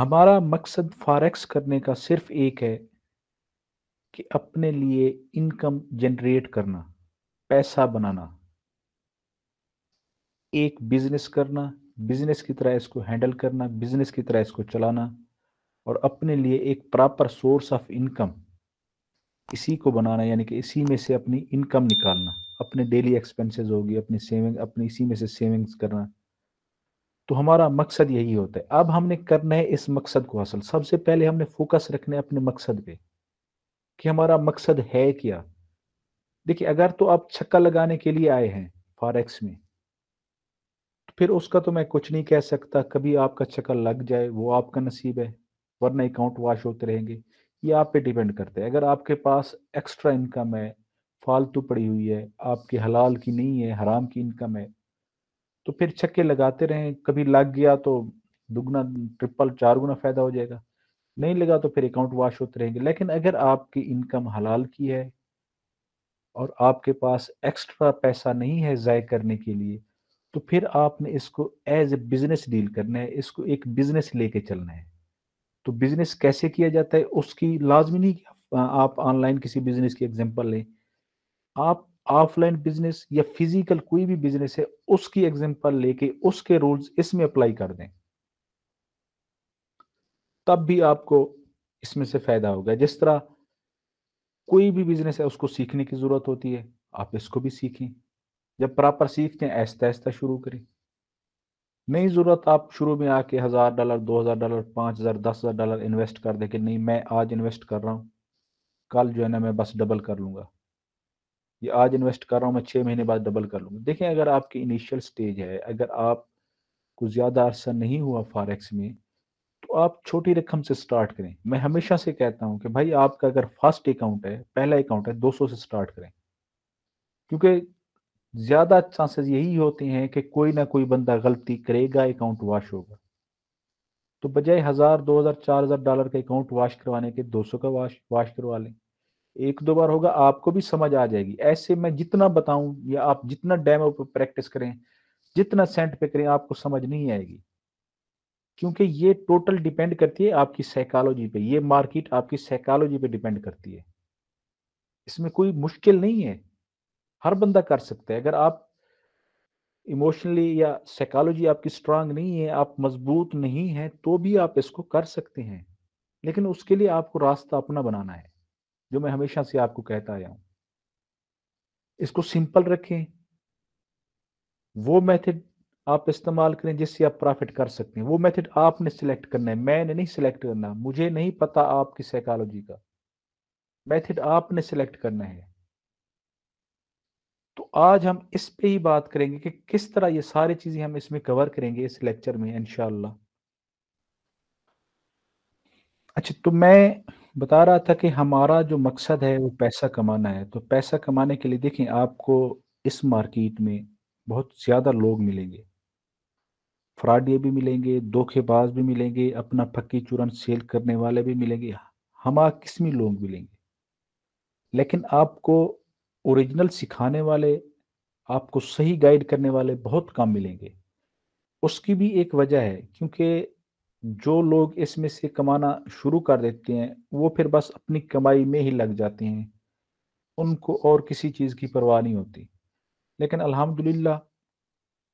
हमारा मकसद फारेक्स करने का सिर्फ एक है कि अपने लिए इनकम जनरेट करना पैसा बनाना एक बिजनेस करना बिजनेस की तरह इसको हैंडल करना बिजनेस की तरह इसको चलाना और अपने लिए एक प्रॉपर सोर्स ऑफ इनकम इसी को बनाना यानी कि इसी में से अपनी इनकम निकालना अपने डेली एक्सपेंसेस होगी अपनी सेविंग अपनी इसी में से सेविंग्स करना तो हमारा मकसद यही होता है अब हमने करना है इस मकसद को हासिल सबसे पहले हमने फोकस रखना है अपने मकसद पे कि हमारा मकसद है क्या देखिए अगर तो आप छक्का लगाने के लिए आए हैं फॉरेक्स में तो फिर उसका तो मैं कुछ नहीं कह सकता कभी आपका छक्का लग जाए वो आपका नसीब है वरना अकाउंट वाश होते रहेंगे ये आप पे डिपेंड करते हैं अगर आपके पास एक्स्ट्रा इनकम है फालतू पड़ी हुई है आपके हलाल की नहीं है हराम की इनकम है तो फिर छक्के लगाते रहें कभी लग गया तो दुगना ट्रिपल चार गुना फायदा हो जाएगा नहीं लगा तो फिर अकाउंट वाश होते रहेंगे लेकिन अगर आपकी इनकम हलाल की है और आपके पास एक्स्ट्रा पैसा नहीं है ज़ाय करने के लिए तो फिर आपने इसको एज ए बिजनेस डील करना है इसको एक बिजनेस लेके चलना है तो बिजनेस कैसे किया जाता है उसकी लाजमी नहीं आप ऑनलाइन किसी बिजनेस की एग्जाम्पल लें आप ऑफलाइन बिजनेस या फिजिकल कोई भी बिजनेस है उसकी एग्जाम्पल लेके उसके रूल्स इसमें अप्लाई कर दें तब भी आपको इसमें से फायदा होगा जिस तरह कोई भी बिजनेस है उसको सीखने की जरूरत होती है आप इसको भी सीखें जब प्रॉपर सीखते हैं ऐसा ऐसा शुरू करें नहीं ज़रूरत आप शुरू में आके हज़ार डॉलर दो हज़ार डॉलर पांच हज़ार दस हज़ार डॉलर इन्वेस्ट कर दे कि नहीं मैं आज इन्वेस्ट कर रहा हूं कल जो है ना मैं बस डबल कर लूंगा ये आज इन्वेस्ट कर रहा हूँ मैं छः महीने बाद डबल कर लूँगा देखें अगर आपकी इनिशियल स्टेज है अगर आप को ज़्यादा अरसा नहीं हुआ फॉरेक्स में तो आप छोटी रकम से स्टार्ट करें मैं हमेशा से कहता हूँ कि भाई आपका अगर फर्स्ट अकाउंट है पहला अकाउंट है 200 से स्टार्ट करें क्योंकि ज़्यादा चांसेस यही होते हैं कि कोई ना कोई बंदा गलती करेगा अकाउंट वाश होगा तो बजाय हज़ार दो हज़ार चार हज़ार डॉलर का अकाउंट वाश करवाने के सौ का वाश वाश करवा लें एक दो बार होगा आपको भी समझ आ जाएगी ऐसे मैं जितना बताऊं या आप जितना डेमो पर प्रैक्टिस करें जितना सेंट पे करें आपको समझ नहीं आएगी क्योंकि ये टोटल डिपेंड करती है आपकी साइकोलॉजी पे ये मार्केट आपकी साइकोलॉजी पे डिपेंड करती है इसमें कोई मुश्किल नहीं है हर बंदा कर सकता है अगर आप इमोशनली या साइकोलॉजी आपकी स्ट्रांग नहीं है आप मजबूत नहीं है तो भी आप इसको कर सकते हैं लेकिन उसके लिए आपको रास्ता अपना बनाना है जो मैं हमेशा से आपको कहता आया हूं इसको सिंपल रखें वो मेथड आप इस्तेमाल करें जिससे आप प्रॉफिट कर सकते हैं वो मेथड आपने सिलेक्ट करना है मैंने नहीं सिलेक्ट करना मुझे नहीं पता आपकी साइकोलॉजी का मेथड आपने सिलेक्ट करना है तो आज हम इस पे ही बात करेंगे कि किस तरह ये सारी चीजें हम इसमें कवर करेंगे इस लेक्चर में इनशाला अच्छा तो मैं बता रहा था कि हमारा जो मकसद है वो पैसा कमाना है तो पैसा कमाने के लिए देखें आपको इस मार्केट में बहुत ज़्यादा लोग मिलेंगे फ्रॉडिये भी मिलेंगे धोखेबाज भी मिलेंगे अपना फक्की चूरन सेल करने वाले भी मिलेंगे हम किस्मी लोग मिलेंगे लेकिन आपको ओरिजिनल सिखाने वाले आपको सही गाइड करने वाले बहुत कम मिलेंगे उसकी भी एक वजह है क्योंकि जो लोग इसमें से कमाना शुरू कर देते हैं वो फिर बस अपनी कमाई में ही लग जाते हैं उनको और किसी चीज़ की परवाह नहीं होती लेकिन अल्हम्दुलिल्लाह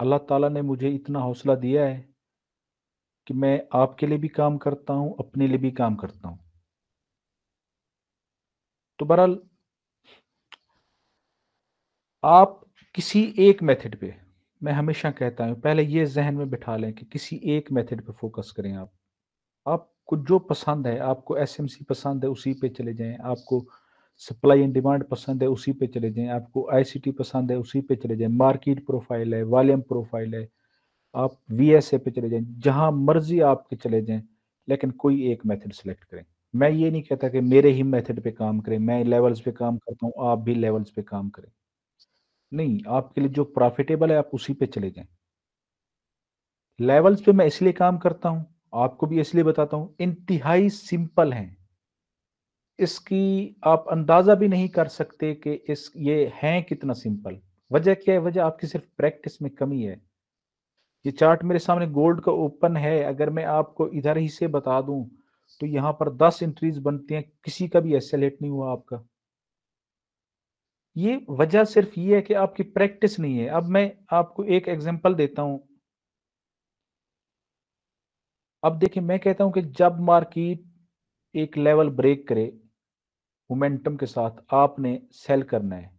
अल्लाह ताला ने मुझे इतना हौसला दिया है कि मैं आपके लिए भी काम करता हूँ अपने लिए भी काम करता हूँ तो बहरहाल आप किसी एक मेथड पे मैं हमेशा कहता हूँ पहले ये जहन में बिठा लें कि किसी एक मेथड पे फोकस करें आप आपको जो पसंद है आपको एसएमसी पसंद है उसी पे चले जाएं आपको सप्लाई एंड डिमांड पसंद है उसी पे चले जाएं आपको आईसीटी पसंद है उसी पे चले जाएं मार्केट प्रोफाइल है वॉल्यूम प्रोफाइल है आप वीएसए पे चले जाएं जहां मर्जी आपके चले जाएं लेकिन कोई एक मेथड सेलेक्ट करें मैं ये नहीं कहता कि मेरे ही मेथड पे काम करें मैं लेवल्स पे काम करता हूँ आप भी लेवल्स पे काम करें नहीं आपके लिए जो प्रॉफिटेबल है आप उसी पे चले जाएं लेवल्स पे मैं इसलिए काम करता हूं आपको भी इसलिए बताता हूं इंतहाई सिंपल हैं इसकी आप अंदाज़ा भी नहीं कर सकते कि इस ये हैं कितना सिंपल वजह क्या है वजह आपकी सिर्फ प्रैक्टिस में कमी है ये चार्ट मेरे सामने गोल्ड का ओपन है अगर मैं आपको इधर ही से बता दूं तो यहां पर दस एंट्रीज बनती हैं किसी का भी एसेलेट नहीं हुआ आपका ये वजह सिर्फ ये है कि आपकी प्रैक्टिस नहीं है अब मैं आपको एक एग्जांपल देता हूं अब देखिए मैं कहता हूं कि जब मार्केट एक लेवल ब्रेक करे मोमेंटम के साथ आपने सेल करना है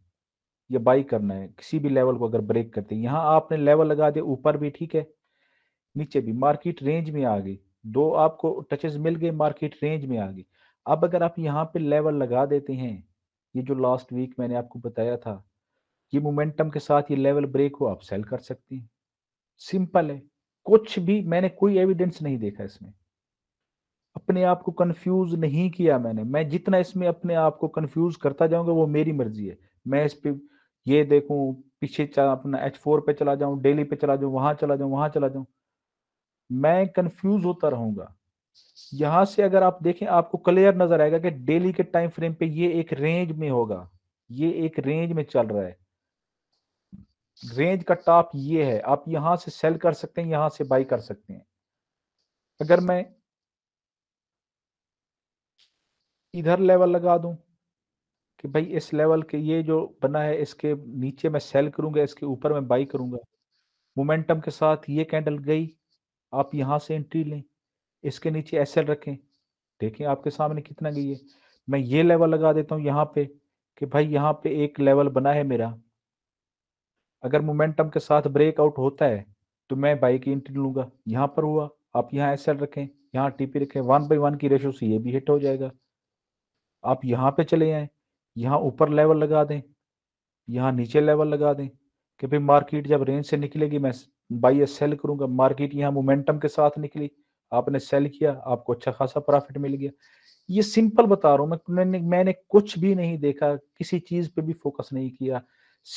या बाई करना है किसी भी लेवल को अगर ब्रेक करते हैं आपने लेवल लगा दिया ऊपर भी ठीक है नीचे भी मार्केट रेंज में आ गई दो आपको टचेस मिल गए मार्केट रेंज में आ गई अब अगर आप यहाँ पे लेवल लगा देते हैं ये जो लास्ट वीक मैंने आपको बताया था ये मोमेंटम के साथ ये लेवल ब्रेक हो आप सेल कर सकते हैं सिंपल है कुछ भी मैंने कोई एविडेंस नहीं देखा इसमें अपने आप को कंफ्यूज नहीं किया मैंने मैं जितना इसमें अपने आप को कंफ्यूज करता जाऊंगा वो मेरी मर्जी है मैं इस पे ये देखूं पीछे अपना एच फोर पे चला जाऊं डेली पे चला जाऊं वहां चला जाऊं वहां चला जाऊं मैं कंफ्यूज होता रहूंगा यहां से अगर आप देखें आपको क्लियर नजर आएगा कि डेली के टाइम फ्रेम पे ये एक रेंज में होगा ये एक रेंज में चल रहा है रेंज का टॉप ये है आप यहां से सेल कर सकते हैं यहां से बाई कर सकते हैं अगर मैं इधर लेवल लगा दूं कि भाई इस लेवल के ये जो बना है इसके नीचे मैं सेल करूंगा इसके ऊपर मैं बाई करूंगा मोमेंटम के साथ ये कैंडल गई आप यहां से एंट्री लें इसके नीचे एस रखें देखें आपके सामने कितना गई है मैं ये लेवल लगा देता हूँ यहाँ पे कि भाई यहाँ पे एक लेवल बना है मेरा अगर मोमेंटम के साथ ब्रेकआउट होता है तो मैं बाई की एंट्री लूंगा यहाँ पर हुआ आप यहाँ एस रखें यहाँ टीपी रखें वन बाई वन की रेशो से ये भी हिट हो जाएगा आप यहाँ पे चले आए यहाँ ऊपर लेवल लगा दें यहाँ नीचे लेवल लगा दें कि भाई मार्केट जब रेंज से निकलेगी मैं बाई सेल करूंगा मार्केट यहाँ मोमेंटम के साथ निकली आपने सेल किया आपको अच्छा खासा प्रॉफिट मिल गया ये सिंपल बता रहा हूं मैं मैंने मैंने कुछ भी नहीं देखा किसी चीज पे भी फोकस नहीं किया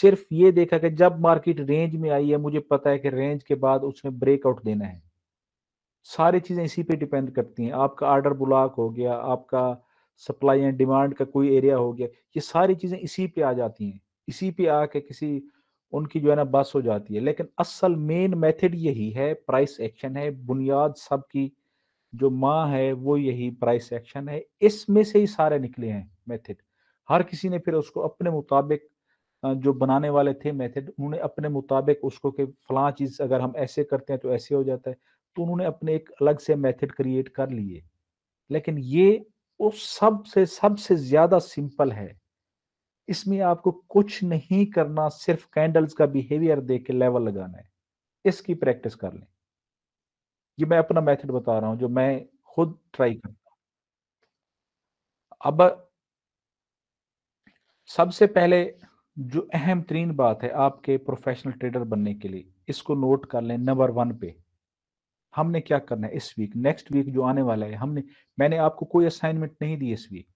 सिर्फ ये देखा कि जब मार्केट रेंज में आई है मुझे पता है कि रेंज के बाद उसने ब्रेकआउट देना है सारी चीजें इसी पे डिपेंड करती हैं आपका आर्डर ब्लॉक हो गया आपका सप्लाई एंड डिमांड का कोई एरिया हो गया ये सारी चीजें इसी पे आ जाती हैं इसी पे आके किसी उनकी जो है ना बस हो जाती है लेकिन असल मेन मेथड यही है प्राइस एक्शन है बुनियाद सब की जो माँ है वो यही प्राइस एक्शन है इसमें से ही सारे निकले हैं मेथड हर किसी ने फिर उसको अपने मुताबिक जो बनाने वाले थे मेथड उन्होंने अपने मुताबिक उसको कि फलां चीज़ अगर हम ऐसे करते हैं तो ऐसे हो जाता है तो उन्होंने अपने एक अलग से मेथड क्रिएट कर लिए लेकिन ये उस सब से सबसे ज़्यादा सिंपल है इसमें आपको कुछ नहीं करना सिर्फ कैंडल्स का बिहेवियर देख के लेवल लगाना है इसकी प्रैक्टिस कर लें ये मैं अपना मेथड बता रहा हूं जो मैं खुद ट्राई करता हूं अब सबसे पहले जो अहम तरीन बात है आपके प्रोफेशनल ट्रेडर बनने के लिए इसको नोट कर लें नंबर वन पे हमने क्या करना है इस वीक नेक्स्ट वीक जो आने वाला है हमने मैंने आपको कोई असाइनमेंट नहीं दी इस वीक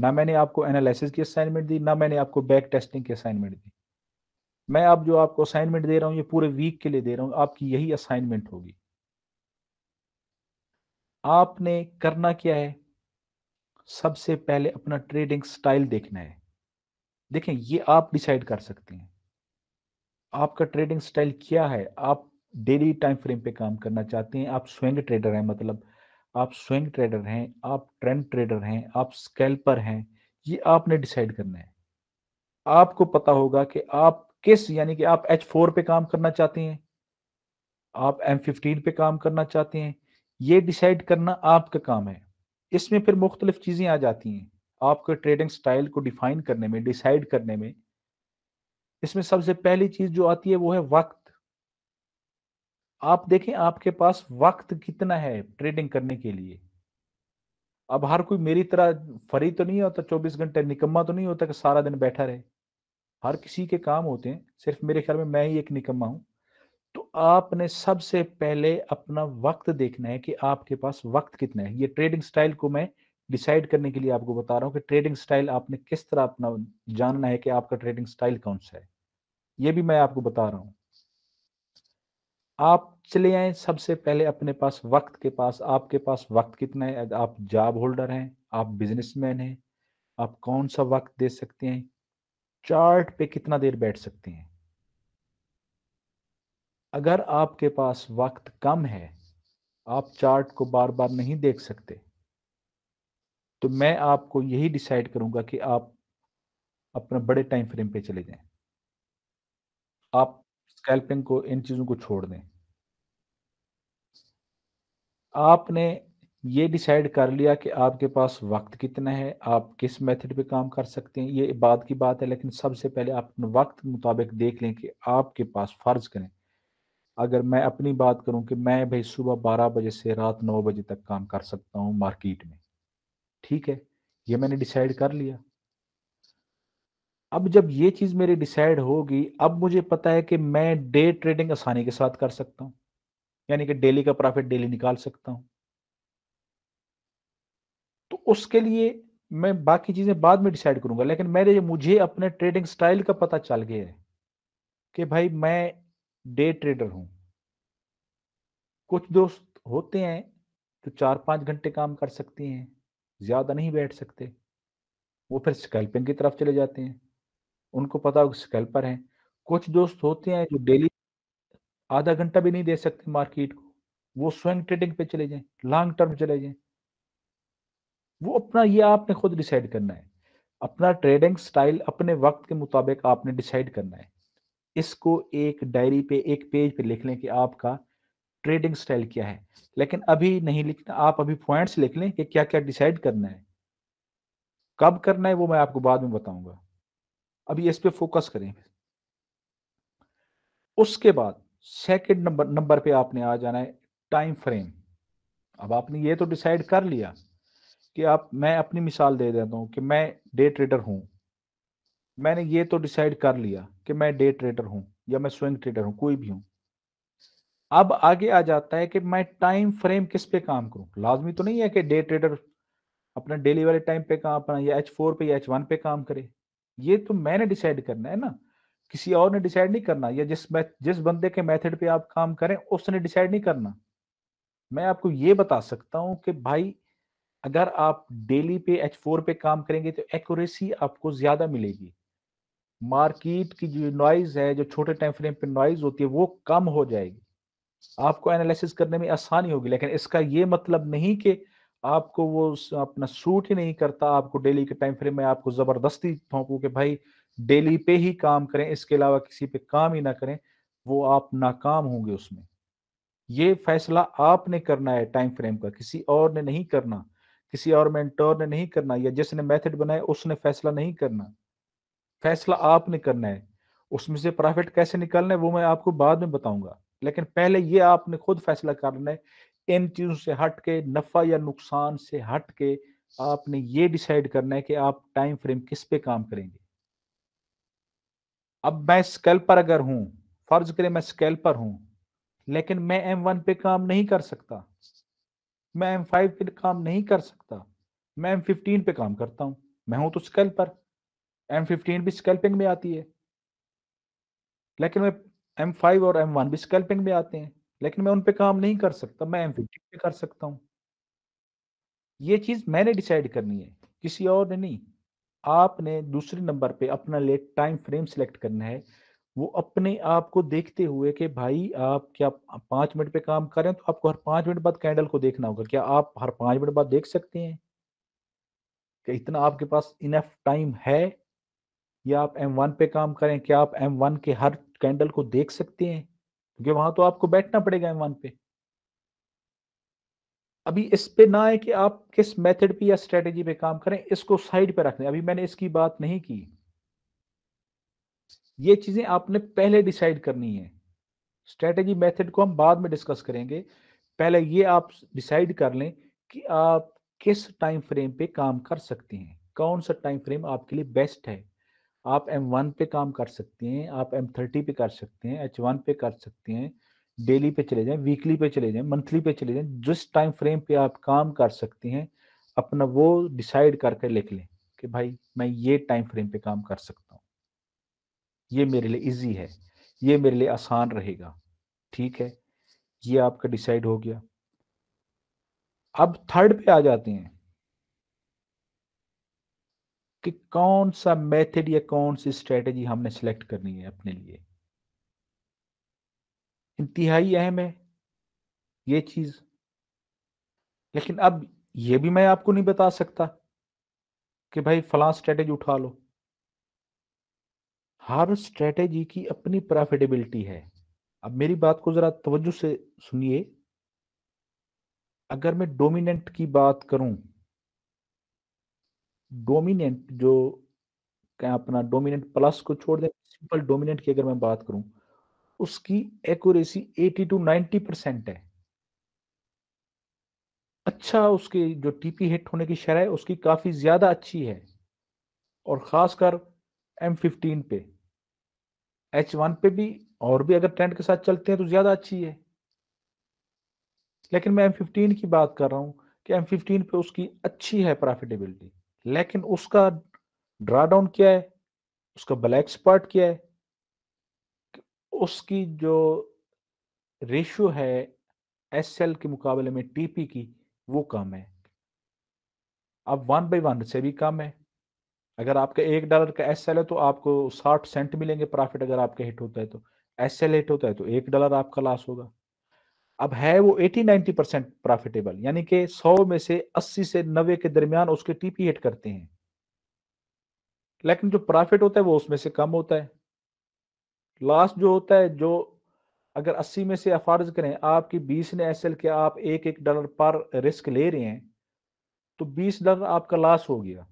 ना मैंने आपको एनालिसिस की असाइनमेंट दी ना मैंने आपको बैक टेस्टिंग की असाइनमेंट दी मैं अब जो आपको असाइनमेंट दे रहा हूँ ये पूरे वीक के लिए दे रहा हूँ आपकी यही असाइनमेंट होगी आपने करना क्या है सबसे पहले अपना ट्रेडिंग स्टाइल देखना है देखें ये आप डिसाइड कर सकते हैं आपका ट्रेडिंग स्टाइल क्या है आप डेली टाइम फ्रेम पे काम करना चाहते हैं आप स्विंग ट्रेडर हैं मतलब आप स्विंग ट्रेडर हैं आप ट्रेंड ट्रेडर हैं आप स्कैल्पर हैं ये आपने डिसाइड करना है आपको पता होगा कि आप किस यानी कि आप एच फोर पे काम करना चाहते हैं आप एम फिफ्टीन पे काम करना चाहते हैं ये डिसाइड करना आपका काम है इसमें फिर मुख्तलिफ चीज़ें आ जाती हैं आपके ट्रेडिंग स्टाइल को डिफाइन करने में डिसाइड करने में इसमें सबसे पहली चीज़ जो आती है वो है वक्त आप देखें आपके पास वक्त कितना है ट्रेडिंग करने के लिए अब हर कोई मेरी तरह फरी तो नहीं होता चौबीस घंटे निकम्मा तो नहीं होता कि सारा दिन बैठा रहे हर किसी के काम होते हैं सिर्फ मेरे ख्याल में मैं ही एक निकम्मा हूं तो आपने सबसे पहले अपना वक्त देखना है कि आपके पास वक्त कितना है ये ट्रेडिंग स्टाइल को मैं डिसाइड करने के लिए आपको बता रहा हूँ कि ट्रेडिंग स्टाइल आपने किस तरह अपना जानना है कि आपका ट्रेडिंग स्टाइल कौन सा है ये भी मैं आपको बता रहा हूँ आप चले आए सबसे पहले अपने पास वक्त के पास आपके पास वक्त कितना है आप जॉब होल्डर हैं आप बिजनेसमैन हैं आप कौन सा वक्त दे सकते हैं चार्ट पे कितना देर बैठ सकते हैं अगर आपके पास वक्त कम है आप चार्ट को बार बार नहीं देख सकते तो मैं आपको यही डिसाइड करूंगा कि आप अपना बड़े टाइम फ्रेम पे चले जाएं आप स्कैल्पिंग को इन चीज़ों को छोड़ दें आपने ये डिसाइड कर लिया कि आपके पास वक्त कितना है आप किस मेथड पे काम कर सकते हैं ये बात की बात है लेकिन सबसे पहले आप अपने वक्त मुताबिक देख लें कि आपके पास फ़र्ज़ करें अगर मैं अपनी बात करूं कि मैं भाई सुबह बारह बजे से रात नौ बजे तक काम कर सकता हूं मार्केट में ठीक है ये मैंने डिसाइड कर लिया अब जब ये चीज मेरी डिसाइड होगी अब मुझे पता है कि मैं डे ट्रेडिंग आसानी के साथ कर सकता हूँ यानी कि डेली का प्रॉफिट डेली निकाल सकता हूँ तो उसके लिए मैं बाकी चीजें बाद में डिसाइड करूंगा लेकिन मेरे मुझे अपने ट्रेडिंग स्टाइल का पता चल गया है कि भाई मैं डे ट्रेडर हूं कुछ दोस्त होते हैं जो चार पाँच घंटे काम कर सकते हैं ज़्यादा नहीं बैठ सकते वो फिर स्कैल्पिंग की तरफ चले जाते हैं उनको पता होगा स्कैल्पर है कुछ दोस्त होते हैं जो डेली आधा घंटा भी नहीं दे सकते मार्केट को वो स्वयं ट्रेडिंग पे चले जाएं लॉन्ग टर्म चले जाएं वो अपना ये आपने खुद डिसाइड करना है अपना ट्रेडिंग स्टाइल अपने वक्त के मुताबिक आपने डिसाइड करना है इसको एक डायरी पे एक पेज पे लिख लें कि आपका ट्रेडिंग स्टाइल क्या है लेकिन अभी नहीं लिखना आप अभी पॉइंट्स लिख लें कि क्या क्या डिसाइड करना है कब करना है वो मैं आपको बाद में बताऊंगा अभी इस पे फोकस करें उसके बाद सेकंड नंबर नंबर पे आपने आ जाना है टाइम फ्रेम अब आपने ये तो डिसाइड कर लिया कि आप मैं अपनी मिसाल दे देता हूं कि मैं डे ट्रेडर हूं मैंने ये तो डिसाइड कर लिया कि मैं डे ट्रेडर हूं या मैं स्विंग ट्रेडर हूं कोई भी हूं अब आगे आ जाता है कि मैं टाइम फ्रेम किस पे काम करूं लाजमी तो नहीं है कि डे ट्रेडर अपना डेली वाले टाइम पे काम अपना या एच फोर पे या एच वन पे काम करे ये तो मैंने डिसाइड करना है ना किसी और ने डिसाइड नहीं करना या जिस जिस बंदे के मेथड पे आप काम करें उसने डिसाइड नहीं करना मैं आपको ये बता सकता हूं कि भाई अगर आप डेली पे एच फोर पे काम करेंगे तो एक्यूरेसी आपको ज्यादा मिलेगी मार्केट की जो नॉइज है जो छोटे टाइम फ्रेम पे नॉइज होती है वो कम हो जाएगी आपको एनालिसिस करने में आसानी होगी लेकिन इसका ये मतलब नहीं कि आपको वो अपना सूट ही नहीं करता आपको डेली के टाइम फ्रेम में आपको जबरदस्ती थोंकू कि भाई डेली पे ही काम करें इसके अलावा किसी पे काम ही ना करें वो आप नाकाम होंगे उसमें ये फैसला आपने करना है टाइम फ्रेम का किसी और ने नहीं करना किसी और मेंटोर ने नहीं करना या जिसने मेथड बनाया उसने फैसला नहीं करना फैसला आपने करना है उसमें से प्रॉफिट कैसे निकालना है वो मैं आपको बाद में बताऊंगा लेकिन पहले ये आपने खुद फैसला करना है इन चीज़ों से हट के नफ़ा या नुकसान से हट के आपने ये डिसाइड करना है कि आप टाइम फ्रेम किस पे काम करेंगे अब मैं स्केल पर अगर हूं फर्ज करें मैं स्केल पर हूं लेकिन मैं एम वन पे काम नहीं कर सकता मैं एम फाइव पे काम नहीं कर सकता मैं एम फिफ्टीन पे काम करता हूं मैं हूं तो स्केल पर एम फिफ्टीन भी स्केल्पिंग में आती है लेकिन मैं एम फाइव और एम वन भी स्केल्पिंग में आते हैं लेकिन मैं उन पे काम नहीं कर सकता मैं एम पे कर सकता हूँ ये चीज मैंने डिसाइड करनी है किसी और ने नहीं आपने दूसरे नंबर पे अपना लेट टाइम फ्रेम सिलेक्ट करना है वो अपने आप को देखते हुए कि भाई आप क्या पाँच मिनट पे काम करें तो आपको हर पाँच मिनट बाद कैंडल को देखना होगा क्या आप हर पाँच मिनट बाद देख सकते हैं कि इतना आपके पास इनफ टाइम है या आप एम वन पे काम करें क्या आप एम वन के हर कैंडल को देख सकते हैं क्योंकि वहां तो आपको बैठना पड़ेगा एम पे अभी इस पे ना है कि आप किस मेथड पे या स्ट्रेटेजी पे काम करें इसको साइड पे रख लें अभी मैंने इसकी बात नहीं की ये चीजें आपने पहले डिसाइड करनी है स्ट्रेटेजी मेथड को हम बाद में डिस्कस करेंगे पहले ये आप डिसाइड कर लें कि आप किस टाइम फ्रेम पे काम कर सकते हैं कौन सा टाइम फ्रेम आपके लिए बेस्ट है आप एम वन पे काम कर सकते हैं आप एम थर्टी पे कर सकते हैं एच वन पे कर सकते हैं डेली पे चले जाएं वीकली पे चले जाएं मंथली पे चले जाएं जिस टाइम फ्रेम पे आप काम कर सकते हैं अपना वो डिसाइड करके लिख लें कि भाई मैं ये टाइम फ्रेम पे काम कर सकता हूँ ये मेरे लिए इजी है ये मेरे लिए आसान रहेगा ठीक है ये आपका डिसाइड हो गया अब थर्ड पे आ जाते हैं कि कौन सा मेथड या कौन सी स्ट्रेटजी हमने सेलेक्ट करनी है अपने लिए इंतहाई अहम है ये चीज लेकिन अब ये भी मैं आपको नहीं बता सकता कि भाई फला स्ट्रेटजी उठा लो हर स्ट्रेटजी की अपनी प्रॉफिटेबिलिटी है अब मेरी बात को जरा तवज्जो से सुनिए अगर मैं डोमिनेंट की बात करूं डोमिनेंट जो क्या अपना डोमिनेंट प्लस को छोड़ दें सिंपल डोमिनेंट की अगर मैं बात करूं उसकी एक्यूरेसी 80 टू 90 परसेंट है अच्छा उसके जो टीपी हिट होने की शरह है उसकी काफ़ी ज़्यादा अच्छी है और ख़ासकर एम फिफ्टीन पे एच वन पे भी और भी अगर ट्रेंड के साथ चलते हैं तो ज़्यादा अच्छी है लेकिन मैं एम फिफ्टीन की बात कर रहा हूं कि एम फिफ्टीन पे उसकी अच्छी है प्रॉफिटेबिलिटी लेकिन उसका ड्रा डाउन क्या है उसका ब्लैक स्पॉट क्या है उसकी जो रेशियो है एस एल के मुकाबले में टीपी की वो कम है अब वन बाई वन से भी कम है अगर आपका एक डॉलर का एस एल है तो आपको साठ सेंट मिलेंगे प्रॉफिट अगर आपका हिट होता है तो एस एल हिट होता है तो एक डॉलर आपका लॉस होगा अब है वो 80-90 परसेंट प्रॉफिटेबल यानी कि 100 में से 80 से 90 के दरमियान उसके टीपी हिट करते हैं लेकिन जो प्रॉफिट होता है वो उसमें से कम होता है लॉस जो होता है जो अगर 80 में से अफार्ज करें आपकी 20 ने एस के आप एक एक डॉलर पर रिस्क ले रहे हैं तो 20 डॉलर आपका लॉस हो गया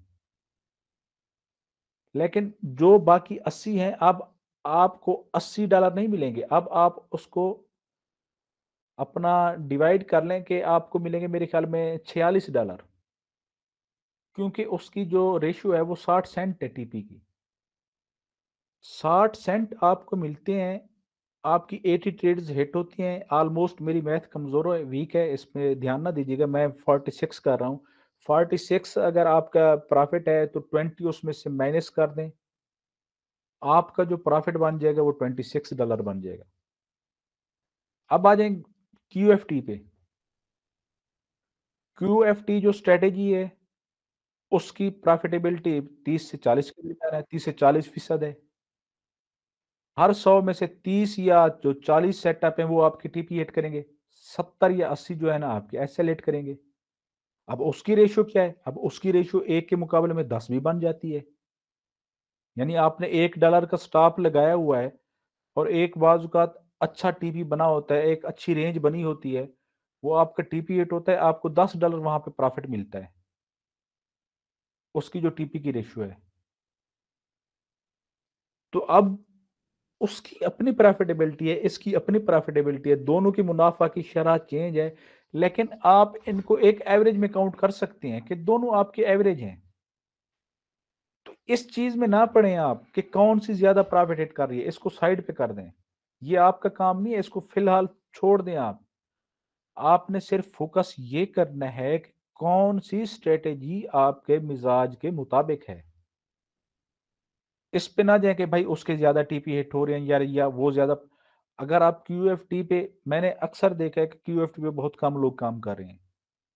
लेकिन जो बाकी 80 हैं अब आपको 80 डॉलर नहीं मिलेंगे अब आप उसको अपना डिवाइड कर लें कि आपको मिलेंगे मेरे ख्याल में छियालीस डॉलर क्योंकि उसकी जो रेशियो है वो साठ सेंट है टीपी की साठ सेंट आपको मिलते हैं आपकी एटी ट्रेड्स हिट होती हैं ऑलमोस्ट मेरी मैथ कमज़ोर है वीक है इसमें ध्यान ना दीजिएगा मैं फोर्टी सिक्स कर रहा हूँ फोर्टी सिक्स अगर आपका प्रॉफिट है तो ट्वेंटी उसमें से माइनस कर दें आपका जो प्रॉफिट बन जाएगा वो ट्वेंटी सिक्स डॉलर बन जाएगा अब आ जाएंगे क्यू एफ टी पे क्यू एफ टी जो स्ट्रेटेजी है उसकी प्रॉफिटेबिलिटी तीस से चालीस के है तीस से चालीस फीसद है हर सौ में से तीस या जो चालीस सेटअप है वो आपकी टीपी हिट करेंगे सत्तर या अस्सी जो है ना आपके ऐसे लेट करेंगे अब उसकी रेशियो क्या है अब उसकी रेशियो एक के मुकाबले में दस भी बन जाती है यानी आपने एक डॉलर का स्टॉप लगाया हुआ है और एक बाजुकात अच्छा टीपी बना होता है एक अच्छी रेंज बनी होती है वो आपका टीपी एट होता है आपको दस डॉलर वहां पे प्रॉफिट मिलता है उसकी जो टीपी की रेशियो है तो अब उसकी अपनी प्रॉफिटेबिलिटी है इसकी अपनी प्रॉफिटेबिलिटी है दोनों की मुनाफा की शरह चेंज है लेकिन आप इनको एक एवरेज में काउंट कर सकते हैं कि दोनों आपके एवरेज हैं तो इस चीज में ना पड़े आप कि कौन सी ज्यादा प्रॉफिट हिट कर रही है इसको साइड पे कर दें ये आपका काम नहीं है इसको फिलहाल छोड़ दें आप आपने सिर्फ फोकस ये करना है कि कौन सी स्ट्रेटेजी आपके मिजाज के मुताबिक है इस पे ना जाए कि भाई उसके ज्यादा टीपी हिट हो रहे हैं यार या वो ज्यादा अगर आप क्यू पे मैंने अक्सर देखा है कि क्यू पे बहुत कम लोग काम कर रहे हैं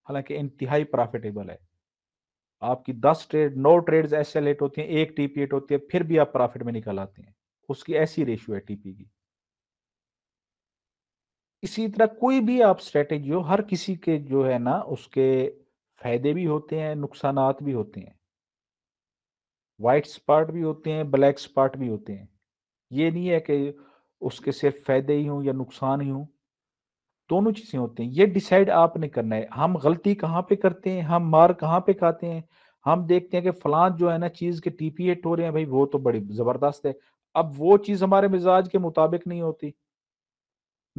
हालांकि इंतहाई प्रॉफिटेबल है आपकी दस ट्रेड नौ ट्रेड ऐसे लेट होती हैं एक टीपी हिट होती है फिर भी आप प्रॉफिट में निकल आते हैं उसकी ऐसी रेशियो है टीपी की इसी तरह कोई भी आप स्ट्रेटेजी हो हर किसी के जो है ना उसके फायदे भी होते हैं नुकसानात भी होते हैं वाइट स्पॉट भी होते हैं ब्लैक स्पॉट भी होते हैं ये नहीं है कि उसके सिर्फ फायदे ही हों या नुकसान ही हों दोनों चीजें होती हैं ये डिसाइड आपने करना है हम गलती कहाँ पे करते हैं हम मार कहाँ पे खाते हैं हम देखते हैं कि फलां जो है ना चीज के टीपी हो रहे हैं भाई वो तो बड़ी जबरदस्त है अब वो चीज हमारे मिजाज के मुताबिक नहीं होती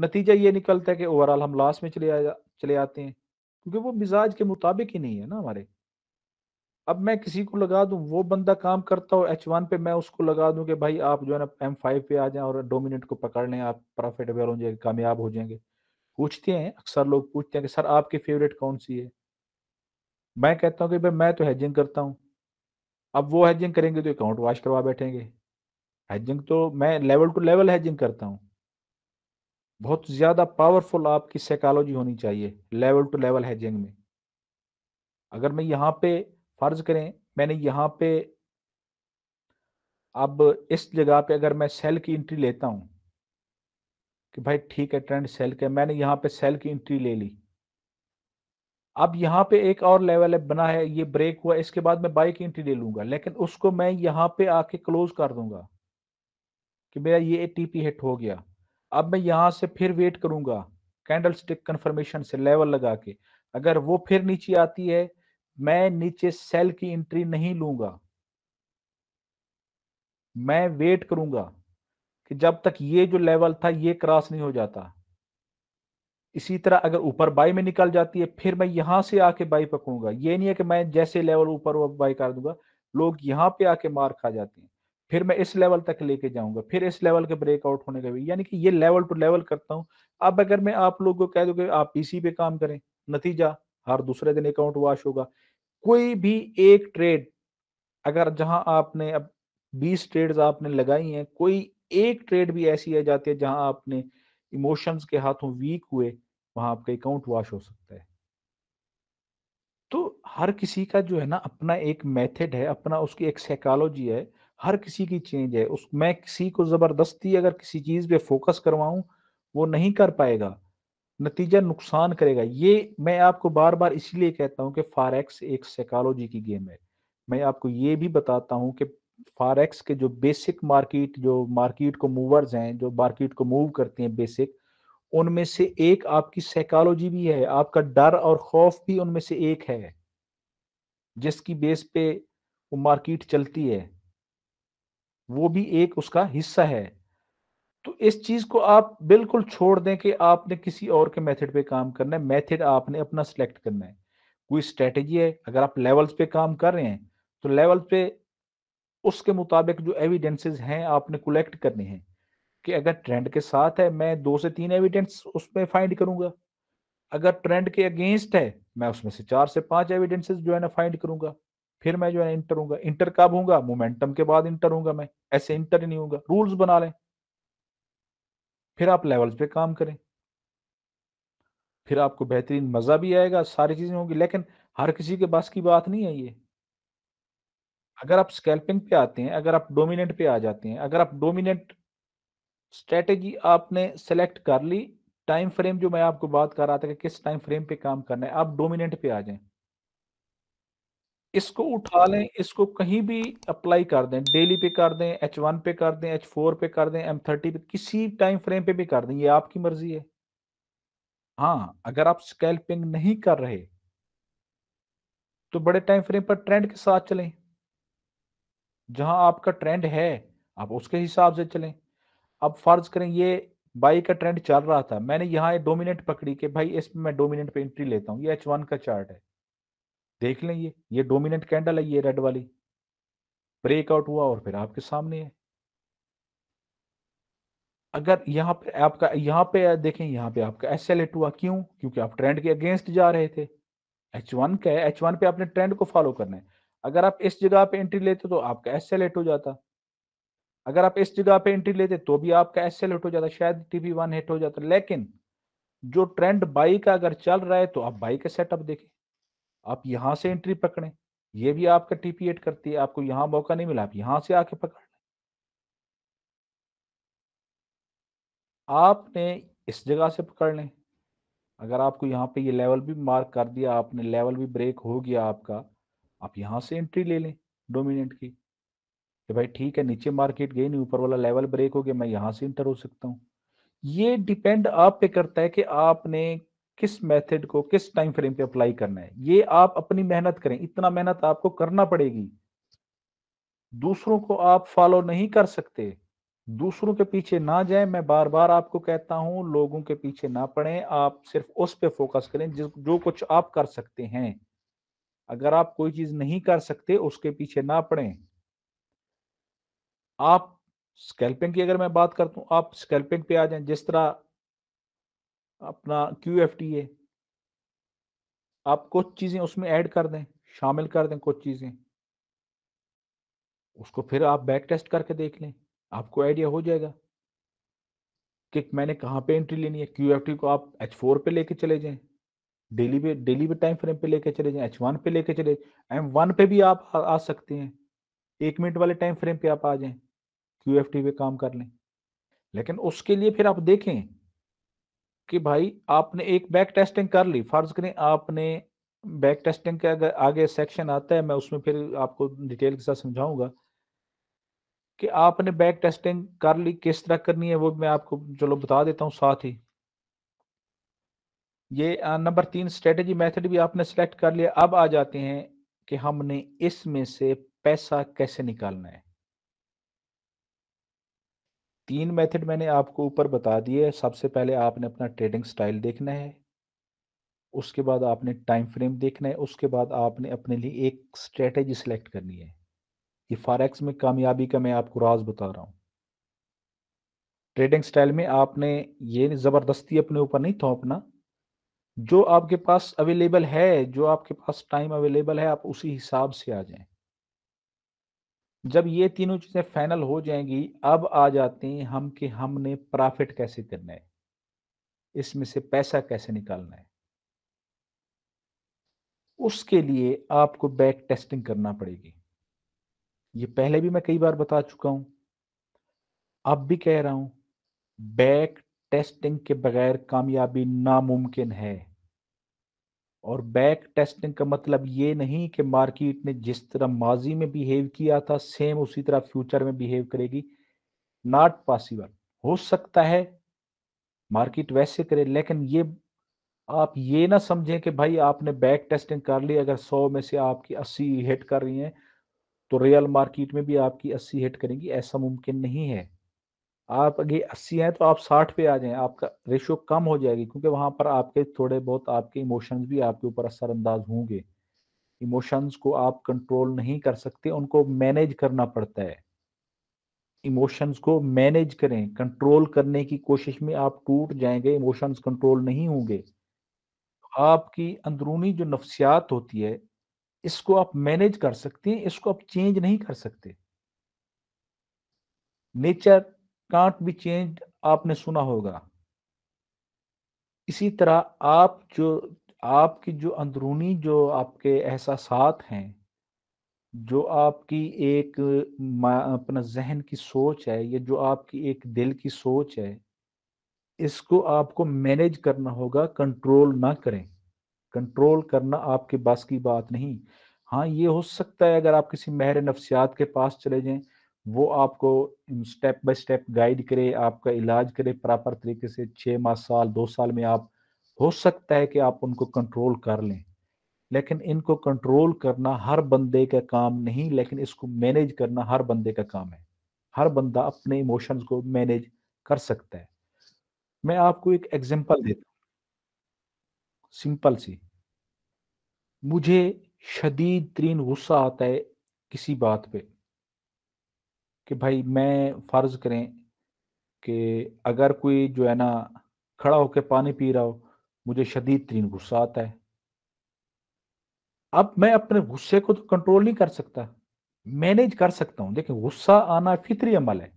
नतीजा ये निकलता है कि ओवरऑल हम लॉस में चले आ जा चले आते हैं क्योंकि वो मिजाज के मुताबिक ही नहीं है ना हमारे अब मैं किसी को लगा दूं वो बंदा काम करता हो एच वन पे मैं उसको लगा दूं कि भाई आप जो है ना एम फाइव पे आ जाएं और डोमिनेट को पकड़ लें आप प्रॉफिटेबल हो जाएंगे कामयाब हो जाएंगे पूछते हैं अक्सर लोग पूछते हैं कि सर आपकी फेवरेट कौन सी है मैं कहता हूँ कि भाई मैं तो हैजिंग करता हूँ अब वो हैजिंग करेंगे तो अकाउंट वॉश करवा बैठेंगे हैजिंग तो मैं लेवल टू लेवल हैजिंग करता हूँ बहुत ज़्यादा पावरफुल आपकी साइकोलॉजी होनी चाहिए लेवल टू लेवल हैजिंग में अगर मैं यहाँ पे फ़र्ज़ करें मैंने यहाँ पे अब इस जगह पे अगर मैं सेल की एंट्री लेता हूँ कि भाई ठीक है ट्रेंड सेल के मैंने यहाँ पे सेल की एंट्री ले ली अब यहाँ पे एक और लेवल है बना है ये ब्रेक हुआ इसके बाद मैं बाई की एंट्री ले लूंगा लेकिन उसको मैं यहाँ पे आके क्लोज कर दूंगा कि मेरा ये टीपी हिट हो गया अब मैं यहां से फिर वेट करूंगा कैंडल स्टिक कन्फर्मेशन से लेवल लगा के अगर वो फिर नीचे आती है मैं नीचे सेल की एंट्री नहीं लूंगा मैं वेट करूंगा कि जब तक ये जो लेवल था ये क्रॉस नहीं हो जाता इसी तरह अगर ऊपर बाई में निकल जाती है फिर मैं यहां से आके बाई पकड़ूंगा ये नहीं है कि मैं जैसे लेवल ऊपर बाई कर दूंगा लोग यहां पे आके मार खा जाते हैं फिर मैं इस लेवल तक लेके जाऊंगा फिर इस लेवल के ब्रेकआउट होने का भी यानी कि ये लेवल टू लेवल करता हूँ अब अगर मैं आप लोग को कह दूँ कि आप पीसी पे काम करें नतीजा हर दूसरे दिन अकाउंट वॉश होगा कोई भी एक ट्रेड अगर जहां आपने अब बीस ट्रेड आपने लगाई हैं कोई एक ट्रेड भी ऐसी आ जाती है जहां आपने इमोशंस के हाथों वीक हुए वहां आपका अकाउंट वॉश हो सकता है तो हर किसी का जो है ना अपना एक मेथड है अपना उसकी एक साइकोलॉजी है हर किसी की चेंज है उस मैं किसी को जबरदस्ती अगर किसी चीज पे फोकस करवाऊं वो नहीं कर पाएगा नतीजा नुकसान करेगा ये मैं आपको बार बार इसलिए कहता हूं कि फारेक्स एक साइकोलॉजी की गेम है मैं आपको ये भी बताता हूं कि फारेक्स के जो बेसिक मार्केट जो मार्केट को मूवर्स हैं जो मार्केट को मूव करते हैं बेसिक उनमें से एक आपकी साइकोलॉजी भी है आपका डर और खौफ भी उनमें से एक है जिसकी बेस पे वो मार्केट चलती है वो भी एक उसका हिस्सा है तो इस चीज को आप बिल्कुल छोड़ दें कि आपने किसी और के मेथड पे काम करना है मेथड आपने अपना सिलेक्ट करना है कोई स्ट्रेटेजी है अगर आप लेवल्स पे काम कर रहे हैं तो लेवल पे उसके मुताबिक जो एविडेंसेस हैं आपने कलेक्ट करने हैं कि अगर ट्रेंड के साथ है मैं दो से तीन एविडेंस उसमें फाइंड करूंगा अगर ट्रेंड के अगेंस्ट है मैं उसमें से चार से पांच एविडेंसेस जो है ना फाइंड करूंगा फिर मैं जो है इंटर हूँ इंटर कब हूँ मोमेंटम के बाद इंटर हूँ मैं ऐसे इंटर नहीं हूँ रूल्स बना लें फिर आप लेवल्स पे काम करें फिर आपको बेहतरीन मजा भी आएगा सारी चीजें होंगी लेकिन हर किसी के बस की बात नहीं है ये अगर आप स्कैल्पिंग पे आते हैं अगर आप डोमिनेंट पे आ जाते हैं अगर आप डोमिनेंट स्ट्रेटेजी आपने सेलेक्ट कर ली टाइम फ्रेम जो मैं आपको बात कर रहा था कि किस टाइम फ्रेम पे काम करना है आप डोमिनेंट पे आ जाएं इसको उठा लें इसको कहीं भी अप्लाई कर दें डेली पे कर दें एच वन पे कर दें एच फोर पे कर दें एम थर्टी पे किसी टाइम फ्रेम पे भी कर दें ये आपकी मर्जी है हाँ अगर आप स्कैल्पिंग नहीं कर रहे तो बड़े टाइम फ्रेम पर ट्रेंड के साथ चलें जहां आपका ट्रेंड है आप उसके हिसाब से चलें अब फर्ज करें ये बाई का ट्रेंड चल रहा था मैंने यहाँ डोमिनेंट पकड़ी कि भाई इसमें मैं डोमिनेंट पे एंट्री लेता हूँ ये एच वन का चार्ट है देख लें ये ये डोमिनेंट कैंडल है ये रेड वाली ब्रेकआउट हुआ और फिर आपके सामने है अगर यहाँ पे आपका यहाँ पे देखें यहाँ पे आपका एस एल हुआ क्यों क्योंकि आप ट्रेंड के अगेंस्ट जा रहे थे एच वन का है एच वन पे आपने ट्रेंड को फॉलो करना है अगर आप इस जगह पे एंट्री लेते तो आपका एस एल हो जाता अगर आप इस जगह पे एंट्री लेते तो भी आपका एस एल हो जाता शायद टीवी वन हिट हो जाता लेकिन जो ट्रेंड बाई का अगर चल रहा है तो आप बाई का सेटअप देखें आप यहां से एंट्री पकड़ें ये भी आपका टीपीएट करती है आपको यहां मौका नहीं मिला आप यहां से आके पकड़ लें आपने इस जगह से पकड़ लें अगर आपको यहाँ पे ये लेवल भी मार्क कर दिया आपने लेवल भी ब्रेक हो गया आपका आप यहां से एंट्री ले लें डोमिनेंट की कि भाई ठीक है नीचे मार्केट गई नहीं ऊपर वाला लेवल ब्रेक हो गया मैं यहां से इंटर हो सकता हूं ये डिपेंड आप पे करता है कि आपने किस मेथड को किस टाइम फ्रेम पे अप्लाई करना है ये आप अपनी मेहनत करें इतना मेहनत आपको करना पड़ेगी दूसरों को आप फॉलो नहीं कर सकते दूसरों के पीछे ना जाए मैं बार बार आपको कहता हूं लोगों के पीछे ना पड़े आप सिर्फ उस पे फोकस करें जिस जो कुछ आप कर सकते हैं अगर आप कोई चीज नहीं कर सकते उसके पीछे ना पड़े आप स्कैल्पिंग की अगर मैं बात करता हूं आप स्कैल्पिंग पे आ जाए जिस तरह अपना क्यू एफ टी ए आप कुछ चीजें उसमें ऐड कर दें शामिल कर दें कुछ चीजें उसको फिर आप बैक टेस्ट करके देख लें आपको आइडिया हो जाएगा कि मैंने कहाँ पे एंट्री लेनी है क्यू एफ टी को आप एच फोर पे लेके चले जाएं डेली पे डेली पे टाइम फ्रेम पे लेके चले जाएं एच वन पे लेके चले एम वन पे भी आप आ, आ सकते हैं एक मिनट वाले टाइम फ्रेम पे आप आ जाएं क्यू एफ टी पे काम कर लें लेकिन उसके लिए फिर आप देखें कि भाई आपने एक बैक टेस्टिंग कर ली फर्ज करें आपने बैक टेस्टिंग के अगर आगे सेक्शन आता है मैं उसमें फिर आपको डिटेल के साथ समझाऊंगा कि आपने बैक टेस्टिंग कर ली किस तरह करनी है वो मैं आपको चलो बता देता हूँ साथ ही ये नंबर तीन स्ट्रेटेजी मेथड भी आपने सेलेक्ट कर लिया अब आ जाते हैं कि हमने इसमें से पैसा कैसे निकालना है तीन मेथड मैंने आपको ऊपर बता दिए सबसे पहले आपने अपना ट्रेडिंग स्टाइल देखना है उसके बाद आपने टाइम फ्रेम देखना है उसके बाद आपने अपने लिए एक स्ट्रेटेजी सिलेक्ट करनी है ये फॉरेक्स में कामयाबी का मैं आपको राज बता रहा हूँ ट्रेडिंग स्टाइल में आपने ये ज़बरदस्ती अपने ऊपर नहीं थोपना जो आपके पास अवेलेबल है जो आपके पास टाइम अवेलेबल है आप उसी हिसाब से आ जाएं जब ये तीनों चीजें फाइनल हो जाएंगी अब आ जाते हैं हम कि हमने प्रॉफिट कैसे करना है इसमें से पैसा कैसे निकालना है उसके लिए आपको बैक टेस्टिंग करना पड़ेगी ये पहले भी मैं कई बार बता चुका हूं अब भी कह रहा हूं बैक टेस्टिंग के बगैर कामयाबी नामुमकिन है और बैक टेस्टिंग का मतलब ये नहीं कि मार्केट ने जिस तरह माजी में बिहेव किया था सेम उसी तरह फ्यूचर में बिहेव करेगी नॉट पॉसिबल हो सकता है मार्केट वैसे करे लेकिन ये आप ये ना समझें कि भाई आपने बैक टेस्टिंग कर ली अगर 100 में से आपकी 80 हिट कर रही हैं तो रियल मार्केट में भी आपकी 80 हिट करेंगी ऐसा मुमकिन नहीं है आप अगर अस्सी हैं तो आप साठ पे आ जाएं आपका रेशियो कम हो जाएगी क्योंकि वहां पर आपके थोड़े बहुत आपके इमोशंस भी आपके ऊपर असरअंदाज होंगे इमोशंस को आप कंट्रोल नहीं कर सकते उनको मैनेज करना पड़ता है इमोशंस को मैनेज करें कंट्रोल करने की कोशिश में आप टूट जाएंगे इमोशंस कंट्रोल नहीं होंगे आपकी अंदरूनी जो नफसियात होती है इसको आप मैनेज कर सकते हैं इसको आप चेंज नहीं कर सकते नेचर कांट बी चेंज आपने सुना होगा इसी तरह आप जो आपकी जो अंदरूनी जो आपके एहसास हैं जो आपकी एक अपना जहन की सोच है या जो आपकी एक दिल की सोच है इसको आपको मैनेज करना होगा कंट्रोल ना करें कंट्रोल करना आपके बस की बात नहीं हाँ ये हो सकता है अगर आप किसी महर नफ्सियात के पास चले जाएं वो आपको स्टेप बाय स्टेप गाइड करे आपका इलाज करे प्रॉपर तरीके से छः माह साल दो साल में आप हो सकता है कि आप उनको कंट्रोल कर लें लेकिन इनको कंट्रोल करना हर बंदे का काम नहीं लेकिन इसको मैनेज करना हर बंदे का काम है हर बंदा अपने इमोशंस को मैनेज कर सकता है मैं आपको एक एग्जांपल देता हूँ सिंपल सी मुझे शदीद तरीन गुस्सा आता है किसी बात पे कि भाई मैं फ़र्ज़ करें कि अगर कोई जो है ना खड़ा होकर पानी पी रहा हो मुझे शदीद तरीन गुस्सा आता है अब मैं अपने गुस्से को तो कंट्रोल नहीं कर सकता मैनेज कर सकता हूँ देखिए गुस्सा आना फितरी अमल है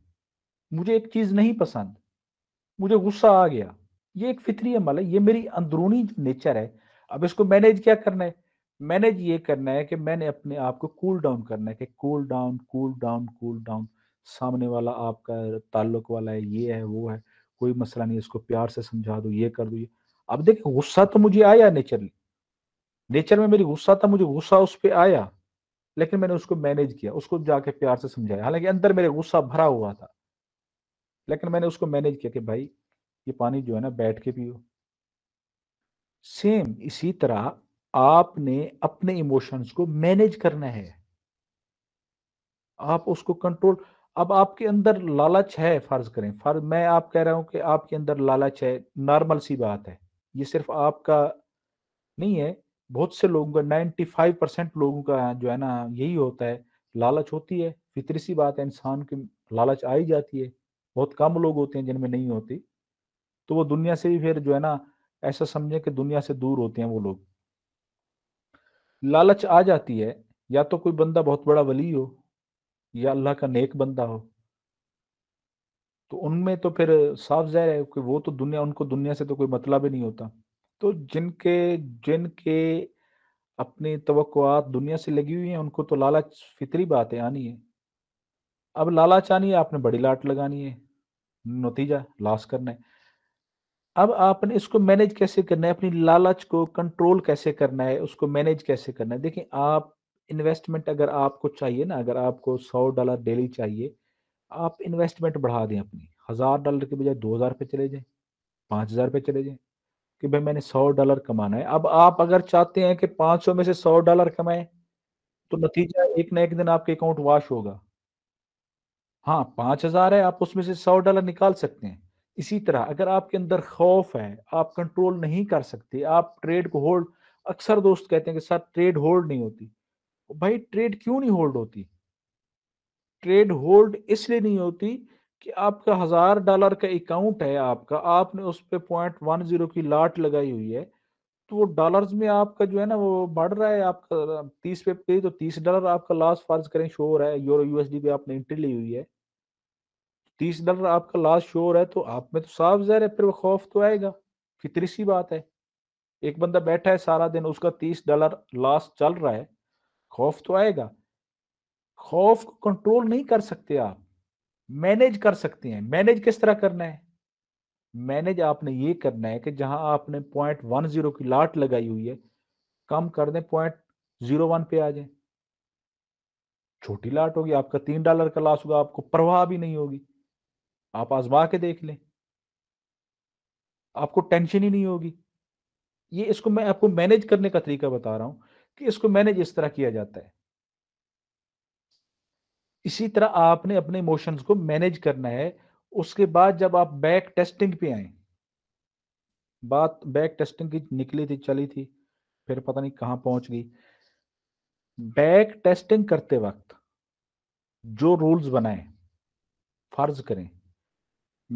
मुझे एक चीज़ नहीं पसंद मुझे गुस्सा आ गया ये एक फितरी अमल है ये मेरी अंदरूनी नेचर है अब इसको मैनेज क्या करना है मैनेज ये करना है कि मैंने अपने आप को कूल डाउन करना है कि cool down cool down cool down सामने वाला आपका ताल्लुक वाला है ये है वो है कोई मसला नहीं इसको प्यार से समझा दो ये कर दो ये अब देखिए गुस्सा तो मुझे आया नेचरली नेचर में मेरी गुस्सा था मुझे गुस्सा उस पर आया लेकिन मैंने उसको मैनेज किया उसको जाके प्यार से समझाया हालांकि अंदर मेरे गुस्सा भरा हुआ था लेकिन मैंने उसको मैनेज किया कि भाई ये पानी जो है ना बैठ के पियो सेम इसी तरह आपने अपने इमोशंस को मैनेज करना है आप उसको कंट्रोल अब आपके अंदर लालच है फर्ज करें फर्ज मैं आप कह रहा हूं कि आपके अंदर लालच है नॉर्मल सी बात है ये सिर्फ आपका नहीं है बहुत से लोगों का नाइन्टी फाइव परसेंट लोगों का जो है ना यही होता है लालच होती है फितरी सी बात है इंसान की लालच आ ही जाती है बहुत कम लोग होते हैं जिनमें नहीं होती तो वो दुनिया से भी फिर जो है ना ऐसा समझे कि दुनिया से दूर होते हैं वो लोग लालच आ जाती है या तो कोई बंदा बहुत बड़ा वली हो या अल्लाह का नेक बंदा हो तो उनमें तो फिर साफ जाहिर है कि वो तो दुनिया उनको दुनिया से तो कोई मतलब ही नहीं होता तो जिनके जिनके अपनी तो दुनिया से लगी हुई हैं उनको तो लालच फितरी बात है आनी है अब लालच आनी है आपने बड़ी लाट लगानी है नतीजा लाश करना है अब आपने इसको मैनेज कैसे करना है अपनी लालच को कंट्रोल कैसे करना है उसको मैनेज कैसे करना है देखिए आप इन्वेस्टमेंट अगर आपको चाहिए ना अगर आपको सौ डॉलर डेली चाहिए आप इन्वेस्टमेंट बढ़ा दें अपनी हज़ार डॉलर के बजाय दो हज़ार पे चले जाएं पाँच हज़ार पे चले जाएं कि भाई मैंने सौ डॉलर कमाना है अब आप अगर चाहते हैं कि पाँच सौ में से सौ डॉलर कमाएं तो नतीजा एक ना एक दिन आपके अकाउंट वाश होगा हाँ पाँच हज़ार है आप उसमें से सौ डॉलर निकाल सकते हैं इसी तरह अगर आपके अंदर खौफ है आप कंट्रोल नहीं कर सकते आप ट्रेड को होल्ड अक्सर दोस्त कहते हैं कि सर ट्रेड होल्ड नहीं होती भाई ट्रेड क्यों नहीं होल्ड होती ट्रेड होल्ड इसलिए नहीं होती कि आपका हजार डॉलर का अकाउंट है आपका आपने उस पर पॉइंट वन जीरो की लाट लगाई हुई है तो वो डॉलर्स में आपका जो है ना वो बढ़ रहा है आपका तीस पे पे तो तीस डॉलर आपका लॉस फर्ज करें शो हो रहा है यूरो यूएसडी पे आपने एंट्री ली हुई है तीस डॉलर आपका लॉस शो हो रहा है तो आप में तो साफ जहर है फिर वो खौफ तो आएगा फितरी सी बात है एक बंदा बैठा है सारा दिन उसका तीस डॉलर लॉस चल रहा है खौफ तो आएगा खौफ को कंट्रोल नहीं कर सकते आप मैनेज कर सकते हैं मैनेज किस तरह करना है मैनेज आपने ये करना है कि जहां आपने पॉइंट वन जीरो की लाट लगाई हुई है कम कर दें पॉइंट जीरो वन पे आ जाए छोटी लाट होगी आपका तीन डॉलर का लॉस होगा आपको परवाह भी नहीं होगी आप आजमा के देख लें आपको टेंशन ही नहीं होगी ये इसको मैं आपको मैनेज करने का तरीका बता रहा हूं कि इसको मैनेज इस तरह किया जाता है इसी तरह आपने अपने इमोशंस को मैनेज करना है उसके बाद जब आप बैक टेस्टिंग पे आए बात बैक टेस्टिंग की निकली थी चली थी फिर पता नहीं कहां पहुंच गई बैक टेस्टिंग करते वक्त जो रूल्स बनाए फर्ज करें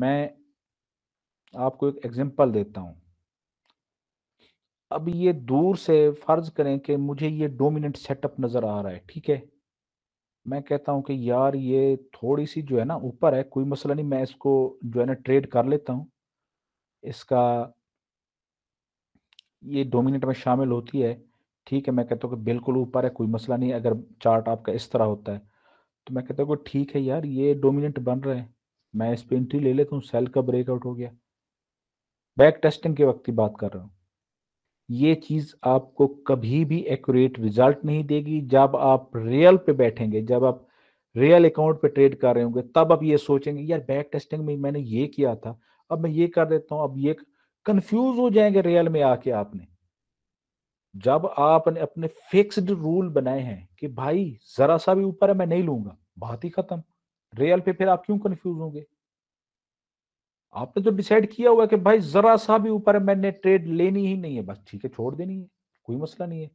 मैं आपको एक एग्जांपल देता हूं अब ये दूर से फर्ज करें कि मुझे ये डोमिनेंट सेटअप नज़र आ रहा है ठीक है मैं कहता हूँ कि यार ये थोड़ी सी जो है ना ऊपर है कोई मसला नहीं मैं इसको जो है ना ट्रेड कर लेता हूँ इसका ये डोमिनेंट में शामिल होती है ठीक है मैं कहता हूँ कि बिल्कुल ऊपर है कोई मसला नहीं अगर चार्ट आपका इस तरह होता है तो मैं कहता हूँ कि ठीक है यार ये डोमिनेंट बन रहा है मैं इस पर एंट्री ले लेता हूँ सेल का ब्रेकआउट हो गया बैक टेस्टिंग के वक्त की बात कर रहा हूँ ये चीज आपको कभी भी एक्यूरेट रिजल्ट नहीं देगी जब आप रियल पे बैठेंगे जब आप रियल अकाउंट पे ट्रेड कर रहे होंगे तब आप ये सोचेंगे यार बैक टेस्टिंग में मैंने ये किया था अब मैं ये कर देता हूं अब ये कंफ्यूज हो जाएंगे रियल में आके आपने जब आपने अपने फिक्स्ड रूल बनाए हैं कि भाई जरा सा भी ऊपर है मैं नहीं लूंगा बात ही खत्म रियल पे फिर आप क्यों कंफ्यूज होंगे आपने तो डिसाइड किया हुआ कि भाई जरा सा भी ऊपर मैंने ट्रेड लेनी ही नहीं है बस ठीक है छोड़ देनी है कोई मसला नहीं है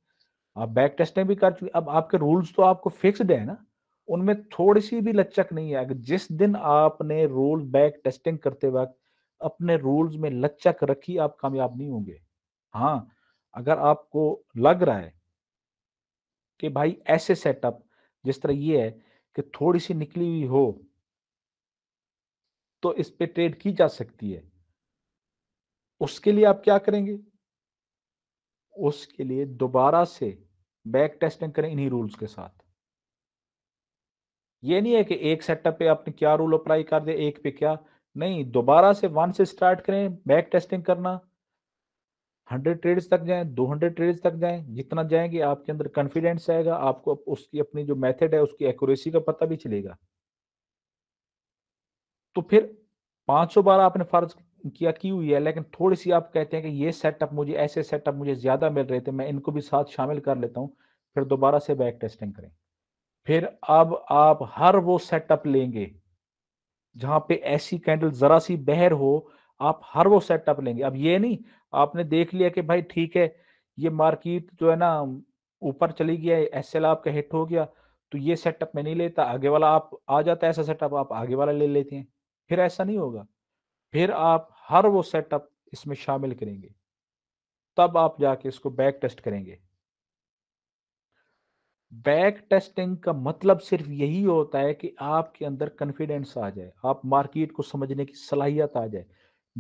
आप बैक टेस्टिंग भी कर चुके अब आपके रूल्स तो आपको फिक्सड है ना उनमें थोड़ी सी भी लचक नहीं है जिस दिन आपने रूल बैक टेस्टिंग करते वक्त अपने रूल्स में लचक रखी आप कामयाब नहीं होंगे हाँ अगर आपको लग रहा है कि भाई ऐसे सेटअप जिस तरह ये है कि थोड़ी सी निकली हुई हो तो इस पे ट्रेड की जा सकती है उसके लिए आप क्या करेंगे उसके लिए दोबारा से बैक टेस्टिंग करें इन्हीं रूल्स के साथ ये नहीं है कि एक सेटअप पे आपने क्या रूल अप्लाई कर दिया एक पे क्या नहीं दोबारा से वन से स्टार्ट करें बैक टेस्टिंग करना हंड्रेड ट्रेड्स तक जाएं दो हंड्रेड ट्रेड्स तक जाएं जितना जाएंगे आपके अंदर कॉन्फिडेंस आएगा आपको उसकी अपनी जो मेथड है उसकी एक्यूरेसी का पता भी चलेगा तो फिर सौ बार आपने फर्ज किया की हुई है लेकिन थोड़ी सी आप कहते हैं कि ये सेटअप मुझे ऐसे सेटअप मुझे ज्यादा मिल रहे थे मैं इनको भी साथ शामिल कर लेता हूँ फिर दोबारा से बैक टेस्टिंग करें फिर अब आप हर वो सेटअप लेंगे जहां पे ऐसी कैंडल जरा सी बहर हो आप हर वो सेटअप लेंगे अब ये नहीं आपने देख लिया कि भाई ठीक है ये मार्केट जो है ना ऊपर चली गया एस एल आपका हिट हो गया तो ये सेटअप में नहीं लेता आगे वाला आप आ जाता है ऐसा सेटअप आप आगे वाला ले लेते हैं फिर ऐसा नहीं होगा फिर आप हर वो सेटअप इसमें शामिल करेंगे तब आप जाके इसको बैक टेस्ट करेंगे बैक टेस्टिंग का मतलब सिर्फ यही होता है कि आपके अंदर कॉन्फिडेंस आ जाए आप मार्केट को समझने की सलाहियत आ जाए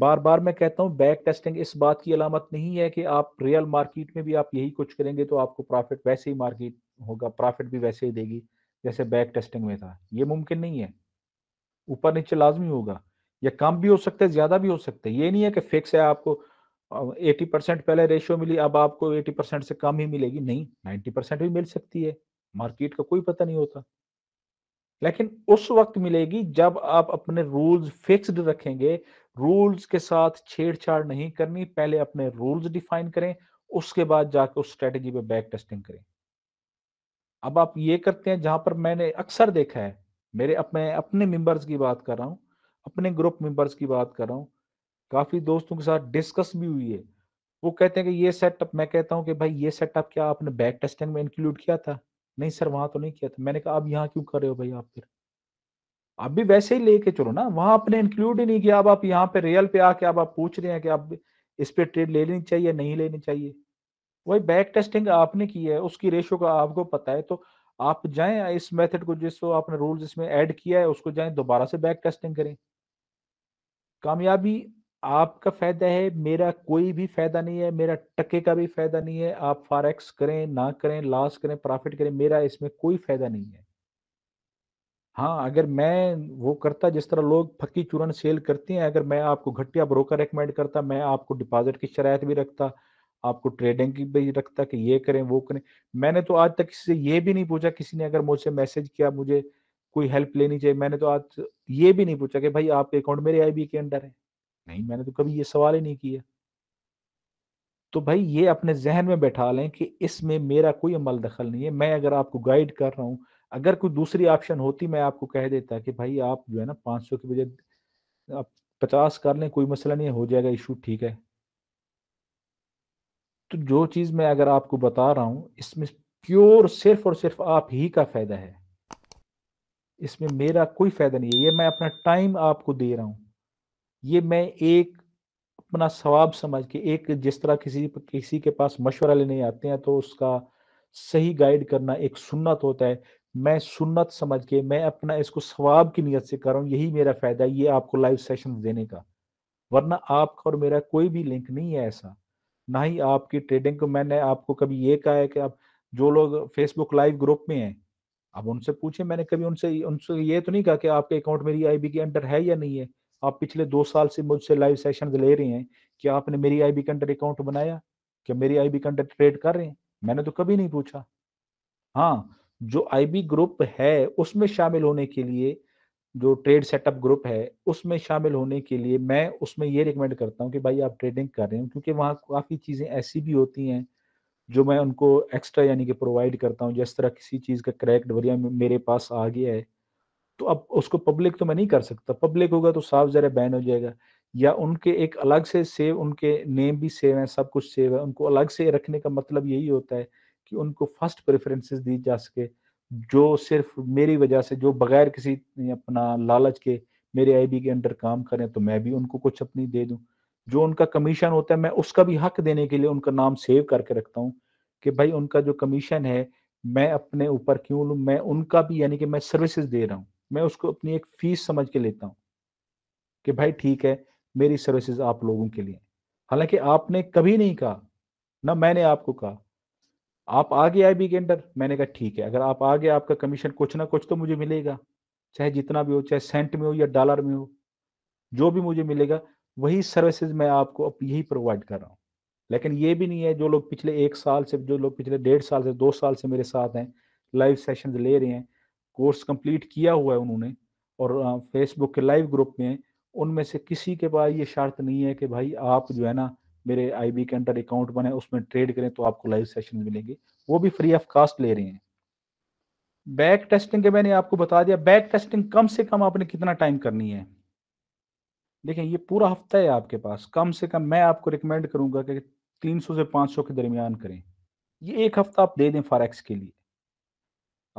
बार बार मैं कहता हूं बैक टेस्टिंग इस बात की अलामत नहीं है कि आप रियल मार्केट में भी आप यही कुछ करेंगे तो आपको प्रॉफिट वैसे ही मार्केट होगा प्रॉफिट भी वैसे ही देगी जैसे बैक टेस्टिंग में था ये मुमकिन नहीं है ऊपर नीचे लाजमी होगा या कम भी हो सकता है ज्यादा भी हो सकता है ये नहीं है कि फिक्स है आपको 80 परसेंट पहले रेशियो मिली अब आपको 80 परसेंट से कम ही मिलेगी नहीं 90 परसेंट भी मिल सकती है मार्केट का कोई पता नहीं होता लेकिन उस वक्त मिलेगी जब आप अपने रूल्स फिक्स्ड रखेंगे रूल्स के साथ छेड़छाड़ नहीं करनी पहले अपने रूल्स डिफाइन करें उसके बाद जाके उस स्ट्रेटेजी पे बैक टेस्टिंग करें अब आप ये करते हैं जहां पर मैंने अक्सर देखा है मेरे अप, मैं अपने मेंबर्स की बात कर रहा हूँ अपने ग्रुप मेंबर्स की बात कर रहा हूँ काफ़ी दोस्तों के साथ डिस्कस भी हुई है वो कहते हैं कि ये सेटअप मैं कहता हूँ कि भाई ये सेटअप क्या आपने बैक टेस्टिंग में इंक्लूड किया था नहीं सर वहां तो नहीं किया था मैंने कहा अब यहाँ क्यों कर रहे हो भाई आप फिर आप भी वैसे ही लेके चलो ना वहां आपने इंक्लूड ही नहीं किया अब आप यहाँ पे रियल पे आके अब आप पूछ रहे हैं कि आप इस पर ट्रेड ले लेनी चाहिए नहीं लेनी चाहिए वही बैक टेस्टिंग आपने की है उसकी रेशो का आपको पता है तो आप जाएं इस मेथड को जिसको आपने रूल्स इसमें ऐड किया है उसको जाएं दोबारा से बैक टेस्टिंग करें कामयाबी आपका फायदा है मेरा कोई भी फायदा नहीं है मेरा टके का भी फायदा नहीं है आप फारेक्स करें ना करें लॉस करें प्रॉफिट करें मेरा इसमें कोई फायदा नहीं है हाँ अगर मैं वो करता जिस तरह लोग फकी चूरन सेल करते हैं अगर मैं आपको घटिया ब्रोकर रिकमेंड करता मैं आपको डिपॉजिट की शरात भी रखता आपको ट्रेडिंग की भी रखता कि ये करें वो करें मैंने तो आज तक किसी से ये भी नहीं पूछा किसी ने अगर मुझसे मैसेज किया मुझे कोई हेल्प लेनी चाहिए मैंने तो आज ये भी नहीं पूछा कि भाई आपके अकाउंट मेरे आई के अंडर है नहीं मैंने तो कभी ये सवाल ही नहीं किया तो भाई ये अपने जहन में बैठा लें कि इसमें मेरा कोई अमल दखल नहीं है मैं अगर आपको गाइड कर रहा हूँ अगर कोई दूसरी ऑप्शन होती मैं आपको कह देता कि भाई आप जो है ना पाँच सौ की बजाय आप पचास कर लें कोई मसला नहीं हो जाएगा इशू ठीक है तो जो चीज़ मैं अगर आपको बता रहा हूँ इसमें प्योर सिर्फ और सिर्फ आप ही का फायदा है इसमें मेरा कोई फायदा नहीं है ये मैं अपना टाइम आपको दे रहा हूं ये मैं एक अपना सवाब समझ के एक जिस तरह किसी किसी के पास मशवरा लेने आते हैं तो उसका सही गाइड करना एक सुन्नत होता है मैं सुन्नत समझ के मैं अपना इसको सवाब की नीयत से कर रहा हूँ यही मेरा फायदा है ये आपको लाइव सेशन देने का वरना आपका और मेरा कोई भी लिंक नहीं है ऐसा ना ही आपकी ट्रेडिंग को मैंने आपको कभी ये कहा है कि आप जो लोग फेसबुक लाइव ग्रुप में हैं अब उनसे पूछे मैंने कभी उनसे उनसे ये तो नहीं कहा कि आपके अकाउंट मेरी आईबी के अंडर है या नहीं है आप पिछले दो साल से मुझसे लाइव सेशन ले रहे हैं कि आपने मेरी आईबी के अंडर अकाउंट बनाया कि मेरी आईबी के अंडर ट्रेड कर रहे हैं मैंने तो कभी नहीं पूछा हाँ जो आईबी ग्रुप है उसमें शामिल होने के लिए जो ट्रेड सेटअप ग्रुप है उसमें शामिल होने के लिए मैं उसमें ये रिकमेंड करता हूँ कि भाई आप ट्रेडिंग कर रहे हो क्योंकि वहाँ काफ़ी चीज़ें ऐसी भी होती हैं जो मैं उनको एक्स्ट्रा यानी कि प्रोवाइड करता हूँ जिस तरह किसी चीज़ का क्रैक डबरिया मेरे पास आ गया है तो अब उसको पब्लिक तो मैं नहीं कर सकता पब्लिक होगा तो साफ ज़रा बैन हो जाएगा या उनके एक अलग से सेव उनके नेम भी सेव हैं सब कुछ सेव है उनको अलग से रखने का मतलब यही होता है कि उनको फर्स्ट प्रेफरेंसेस दी जा सके जो सिर्फ मेरी वजह से जो बगैर किसी अपना लालच के मेरे आईबी के अंडर काम करें तो मैं भी उनको कुछ अपनी दे दूं जो उनका कमीशन होता है मैं उसका भी हक देने के लिए उनका नाम सेव करके रखता हूँ कि भाई उनका जो कमीशन है मैं अपने ऊपर क्यों लूँ मैं उनका भी यानी कि मैं सर्विसेज दे रहा हूँ मैं उसको अपनी एक फीस समझ के लेता हूँ कि भाई ठीक है मेरी सर्विसेज आप लोगों के लिए हालांकि आपने कभी नहीं कहा ना मैंने आपको कहा आप आ गए बी के अंडर मैंने कहा ठीक है अगर आप आ गए आपका कमीशन कुछ ना कुछ तो मुझे मिलेगा चाहे जितना भी हो चाहे सेंट में हो या डॉलर में हो जो भी मुझे मिलेगा वही सर्विसेज मैं आपको अब यही प्रोवाइड कर रहा हूँ लेकिन ये भी नहीं है जो लोग पिछले एक साल से जो लोग पिछले डेढ़ साल से दो साल से मेरे साथ हैं लाइव सेशन ले रहे हैं कोर्स कंप्लीट किया हुआ है उन्होंने और फेसबुक के लाइव ग्रुप में उनमें से किसी के पास ये शर्त नहीं है कि भाई आप जो है ना मेरे आई बी के अंडर अकाउंट बने उसमें ट्रेड करें तो आपको लाइव सेशन मिलेंगे वो भी फ्री ऑफ कास्ट ले रहे हैं बैक टेस्टिंग के मैंने आपको बता दिया बैक टेस्टिंग कम से कम आपने कितना टाइम करनी है देखें ये पूरा हफ्ता है आपके पास कम से कम मैं आपको रिकमेंड करूंगा कि 300 से 500 के दरमियान करें ये एक हफ्ता आप दे दें फॉरेक्स के लिए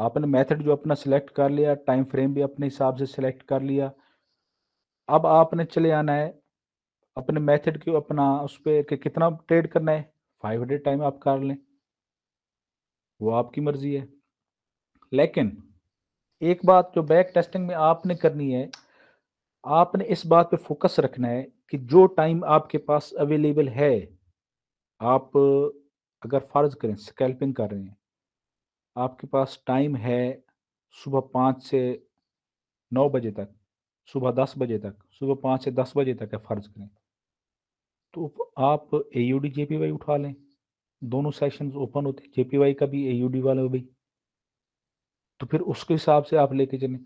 आपने मेथड जो अपना सिलेक्ट कर लिया टाइम फ्रेम भी अपने हिसाब से सिलेक्ट कर लिया अब आपने चले आना है अपने मेथड क्यों अपना उस पर कितना ट्रेड करना है फाइव हंड्रेड टाइम आप कर लें वो आपकी मर्जी है लेकिन एक बात जो बैक टेस्टिंग में आपने करनी है आपने इस बात पे फोकस रखना है कि जो टाइम आपके पास अवेलेबल है आप अगर फर्ज करें स्कैल्पिंग कर रहे हैं आपके पास टाइम है सुबह पाँच से नौ बजे तक सुबह दस बजे तक सुबह पाँच से दस बजे तक है फर्ज करें तो आप A U D J P Y उठा लें दोनों सेशन ओपन होते जे पी वाई का भी ए यू डी वाले भी तो फिर उसके हिसाब से आप लेके चलें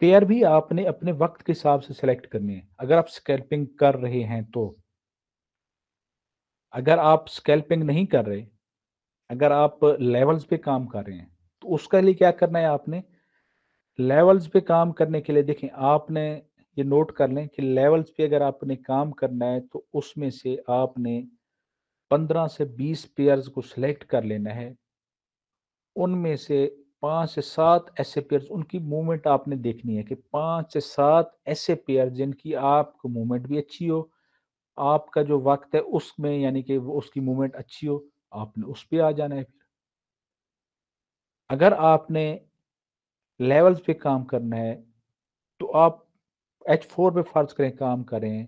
पेयर भी आपने अपने वक्त के हिसाब से सिलेक्ट करनी है अगर आप स्कैल्पिंग कर रहे हैं तो अगर आप स्कैल्पिंग नहीं कर रहे अगर आप लेवल्स पे काम कर रहे हैं तो उसके लिए क्या करना है आपने लेवल्स पे काम करने के लिए देखें आपने ये नोट कर लें कि लेवल्स पे अगर आपने काम करना है तो उसमें से आपने 15 से 20 पेयर्स को सिलेक्ट कर लेना है उनमें से पाँच से सात ऐसे पेयर्स उनकी मूवमेंट आपने देखनी है कि पाँच से सात ऐसे पेयर जिनकी आपको मूवमेंट भी अच्छी हो आपका जो वक्त है उसमें यानी कि उसकी मूवमेंट अच्छी हो आपने उस पर आ जाना है फिर अगर आपने लेवल्स पे काम करना है तो आप एच फोर पे फर्ज करें काम करें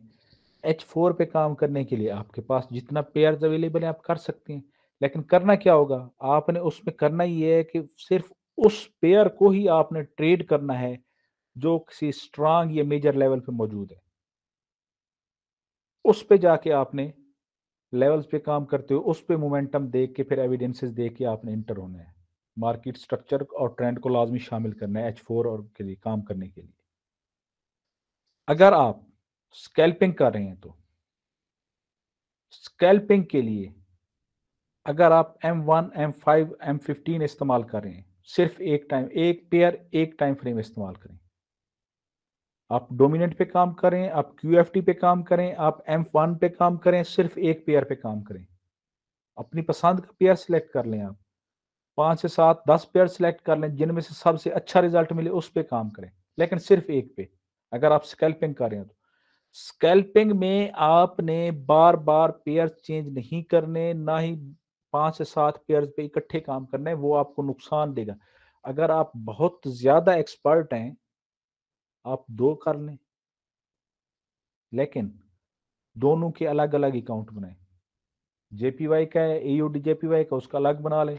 एच फोर पे काम करने के लिए आपके पास जितना पेयर अवेलेबल है आप कर सकते हैं लेकिन करना क्या होगा आपने उसमें करना ही है कि सिर्फ उस पेयर को ही आपने ट्रेड करना है जो किसी स्ट्रांग या मेजर लेवल पे मौजूद है उस पे जाके आपने लेवल्स पे काम करते हुए उस पे मोमेंटम देख के फिर एविडेंसेस देख के आपने इंटर होना है मार्केट स्ट्रक्चर और ट्रेंड को लाजमी शामिल करना है एच फोर और के लिए काम करने के लिए अगर आप स्कैल्पिंग कर रहे हैं तो स्कैल्पिंग के लिए अगर आप M1, M5, M15 इस्तेमाल कर रहे हैं सिर्फ एक टाइम एक पेयर एक टाइम फ्रेम इस्तेमाल करें आप डोमिनेंट पे काम करें आप क्यू पे काम करें आप M1 पे काम करें सिर्फ एक पेयर पे काम करें अपनी पसंद का पेयर सिलेक्ट कर लें आप पाँच से सात दस पेयर सिलेक्ट कर लें जिनमें से सबसे अच्छा रिजल्ट मिले उस पर काम करें लेकिन सिर्फ एक पे अगर आप स्कैल्पिंग कर रहे हो तो स्कैल्पिंग में आपने बार बार पेयर चेंज नहीं करने ना ही पांच से सात पेयर पे इकट्ठे काम करने वो आपको नुकसान देगा अगर आप बहुत ज्यादा एक्सपर्ट हैं आप दो कर लें लेकिन दोनों के अलग अलग अकाउंट बनाए जेपीवाई का है ए जेपीवाई का उसका अलग बना लें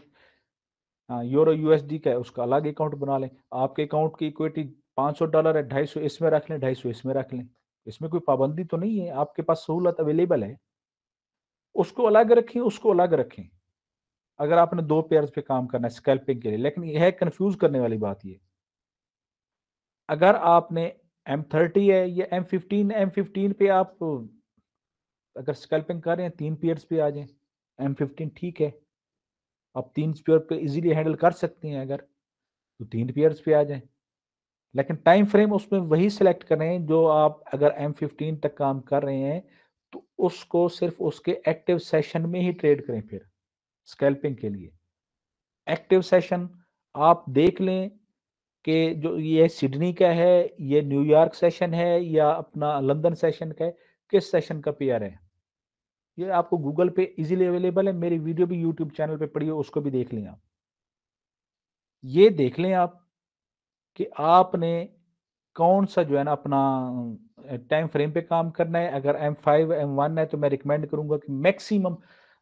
यूरो हाँ, यूएसडी का है उसका अलग अकाउंट बना लें आपके अकाउंट की इक्विटी पाँच सौ डॉलर है ढाई सौ इसमें रख लें ढाई सौ इसमें रख लें इसमें कोई पाबंदी तो नहीं है आपके पास सहूलत अवेलेबल है उसको अलग रखें उसको अलग रखें अगर आपने दो पेयर्स पे काम करना है स्कैल्पिंग के लिए लेकिन यह है कन्फ्यूज करने वाली बात ये अगर आपने एम थर्टी है या एम फिफ्टीन एम फिफ्टीन पे आप अगर स्कैल्पिंग कर रहे हैं तीन पेयर्स पे आ जाए एम फिफ्टीन ठीक है आप तीन पेयर पे इजीली हैंडल कर सकते हैं अगर तो तीन पेयर्स पे आ जाए लेकिन टाइम फ्रेम उसमें वही सिलेक्ट करें जो आप अगर एम फिफ्टीन तक काम कर रहे हैं तो उसको सिर्फ उसके एक्टिव सेशन में ही ट्रेड करें फिर स्कैल्पिंग के लिए एक्टिव सेशन आप देख लें कि जो ये सिडनी का है ये न्यूयॉर्क सेशन है या अपना लंदन सेशन का है किस सेशन का पेयर है ये आपको गूगल पे इजीली अवेलेबल है मेरी वीडियो भी यूट्यूब चैनल पे पड़ी है उसको भी देख लें आप ये देख लें आप कि आपने कौन सा जो है ना अपना टाइम फ्रेम पे काम करना है अगर एम फाइव एम वन है तो मैं रिकमेंड करूंगा कि मैक्सिमम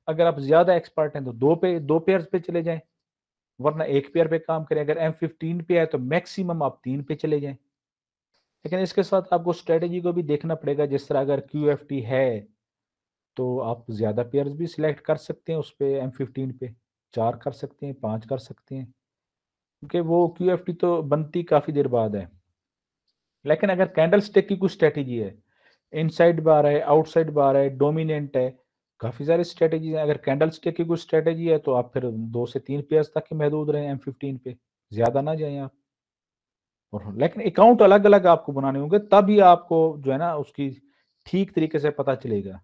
अगर आप ज्यादा एक्सपर्ट हैं तो दो पे दो पेयर्स पे चले जाए वरना एक पेयर पे काम करें अगर एम फिफ्टीन पे है तो मैक्सिमम आप तीन पे चले जाएं लेकिन इसके साथ आपको स्ट्रेटेजी को भी देखना पड़ेगा जिस तरह अगर क्यू एफ टी है तो आप ज्यादा पेयर्स भी सिलेक्ट कर सकते हैं उस पर एम फिफ्टीन पे चार कर सकते हैं पाँच कर सकते हैं क्योंकि वो क्यू एफ टी तो बनती काफ़ी देर बाद है लेकिन अगर कैंडल स्टिक की कुछ स्ट्रेटेजी है इनसाइड बार है आउटसाइड बार है डोमिनेंट है काफ़ी सारी स्ट्रेटेजी हैं अगर कैंडल स्टेक की कुछ स्ट्रेटेजी है तो आप फिर दो से तीन पेयर्स तक ही महदूद रहे एम फिफ्टीन पे ज़्यादा ना जाए आप और लेकिन अकाउंट अलग अलग आपको बनाने होंगे तभी आपको जो है ना उसकी ठीक तरीके से पता चलेगा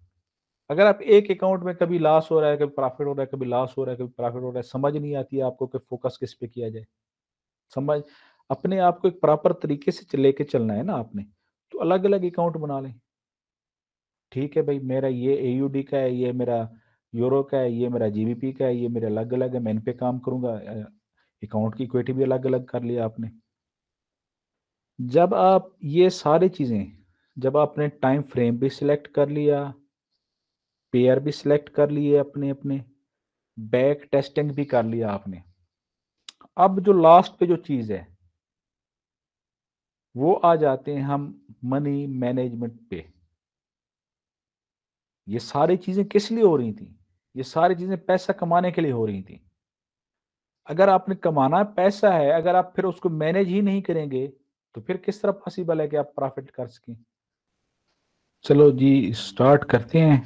अगर आप एक अकाउंट में कभी लॉस हो रहा है कभी प्रॉफिट हो रहा है कभी लॉस हो रहा है कभी प्रॉफिट हो रहा है समझ नहीं आती है आपको कि फोकस किस पे किया जाए समझ अपने आप को एक प्रॉपर तरीके से लेके चलना है ना आपने तो अलग अलग अकाउंट बना लें ठीक है भाई मेरा ये ए का है ये मेरा यूरो का है ये मेरा जीबीपी का है ये मेरे अलग अलग है मैं इन पे काम करूंगा अकाउंट की इक्विटी भी अलग अलग कर लिया आपने जब आप ये सारी चीज़ें जब आपने टाइम फ्रेम भी सिलेक्ट कर लिया पेयर भी सिलेक्ट कर लिए अपने अपने बैक टेस्टिंग भी कर लिया आपने अब जो लास्ट पे जो चीज है वो आ जाते हैं हम मनी मैनेजमेंट पे ये सारी चीजें किस लिए हो रही थी ये सारी चीजें पैसा कमाने के लिए हो रही थी अगर आपने कमाना पैसा है अगर आप फिर उसको मैनेज ही नहीं करेंगे तो फिर किस तरह पॉसिबल है कि आप प्रॉफिट कर सकें चलो जी स्टार्ट करते हैं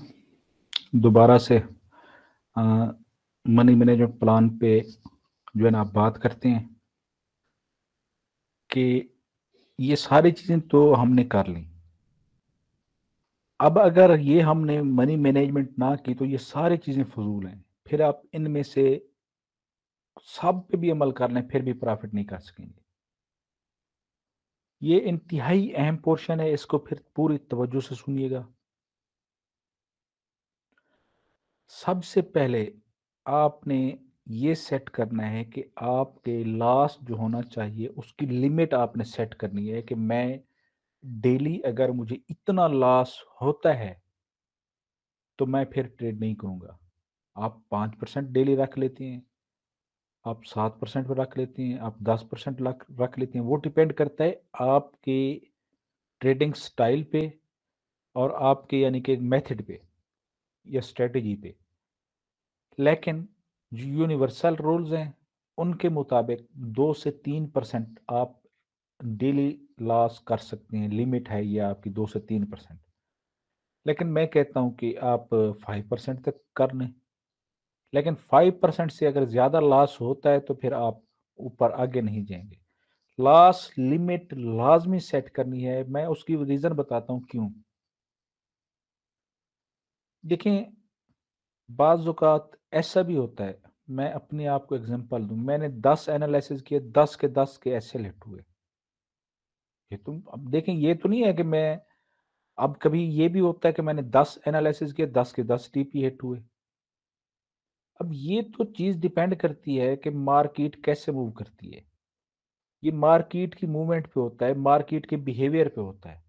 दोबारा से मनी मैनेजमेंट प्लान पे जो है ना आप बात करते हैं कि ये सारी चीज़ें तो हमने कर ली अब अगर ये हमने मनी मैनेजमेंट ना की तो ये सारी चीज़ें फजूल हैं फिर आप इनमें से सब पे भी अमल कर लें फिर भी प्रॉफिट नहीं कर सकेंगे ये इंतहाई अहम पोर्शन है इसको फिर पूरी तवज्जो से सुनिएगा सबसे पहले आपने ये सेट करना है कि आपके लास्ट जो होना चाहिए उसकी लिमिट आपने सेट करनी है कि मैं डेली अगर मुझे इतना लॉस होता है तो मैं फिर ट्रेड नहीं करूँगा आप पाँच परसेंट डेली रख लेती हैं आप सात परसेंट पर रख लेते हैं आप दस परसेंट रख लेते हैं वो डिपेंड करता है आपके ट्रेडिंग स्टाइल पे और आपके यानी कि मेथड पे या स्ट्रेटजी पे लेकिन जो यूनिवर्सल रूल्स हैं उनके मुताबिक दो से तीन परसेंट आप डेली लॉस कर सकते हैं लिमिट है ये आपकी दो से तीन परसेंट लेकिन मैं कहता हूं कि आप फाइव परसेंट तक कर लें लेकिन फाइव परसेंट से अगर ज़्यादा लॉस होता है तो फिर आप ऊपर आगे नहीं जाएंगे लॉस लिमिट लाजमी सेट करनी है मैं उसकी रीज़न बताता हूँ क्यों देखें बाज़ात ऐसा भी होता है, मैं अपने आप को एग्ज़ाम्पल दूँ, मैंने दस एनालिसिस किए, दस के दस के ऐसे लेट हुए। ये तुम तो, अब देखें ये तो नहीं है कि मैं अब कभी ये भी होता है कि मैंने दस एनालिसिस किए, दस के दस टीपी हिट हुए। अब ये तो चीज़ डिपेंड करती है कि मार्केट कैसे मूव करती है। ये मार्केट की मूवमेंट पे होता है, मार्केट के बिहेवियर पे होता है।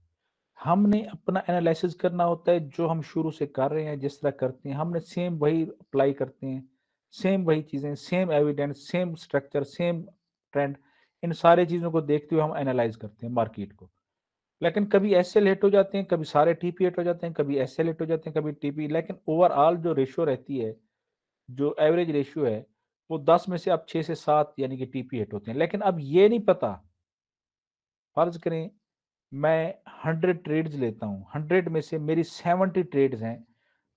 हमने अपना एनालिसिस करना होता है जो हम शुरू से कर रहे हैं जिस तरह करते हैं हमने सेम वही अप्लाई करते हैं सेम वही चीज़ें same evidence same structure same trend इन सारे चीज़ों को देखते हुए हम एनालाइज करते हैं मार्केट को लेकिन कभी ऐसे लेट हो जाते हैं कभी सारे टी पी हो जाते हैं कभी ऐसे लेट हो जाते हैं कभी टी पी लेकिन ओवरऑल जो रेशियो रहती है जो एवरेज रेशियो है वो दस में से अब छः से सात यानी कि टी पी होते हैं लेकिन अब ये नहीं पता फर्ज करें मैं हंड्रेड ट्रेड्स लेता हूँ हंड्रेड में से मेरी सेवेंटी ट्रेड्स हैं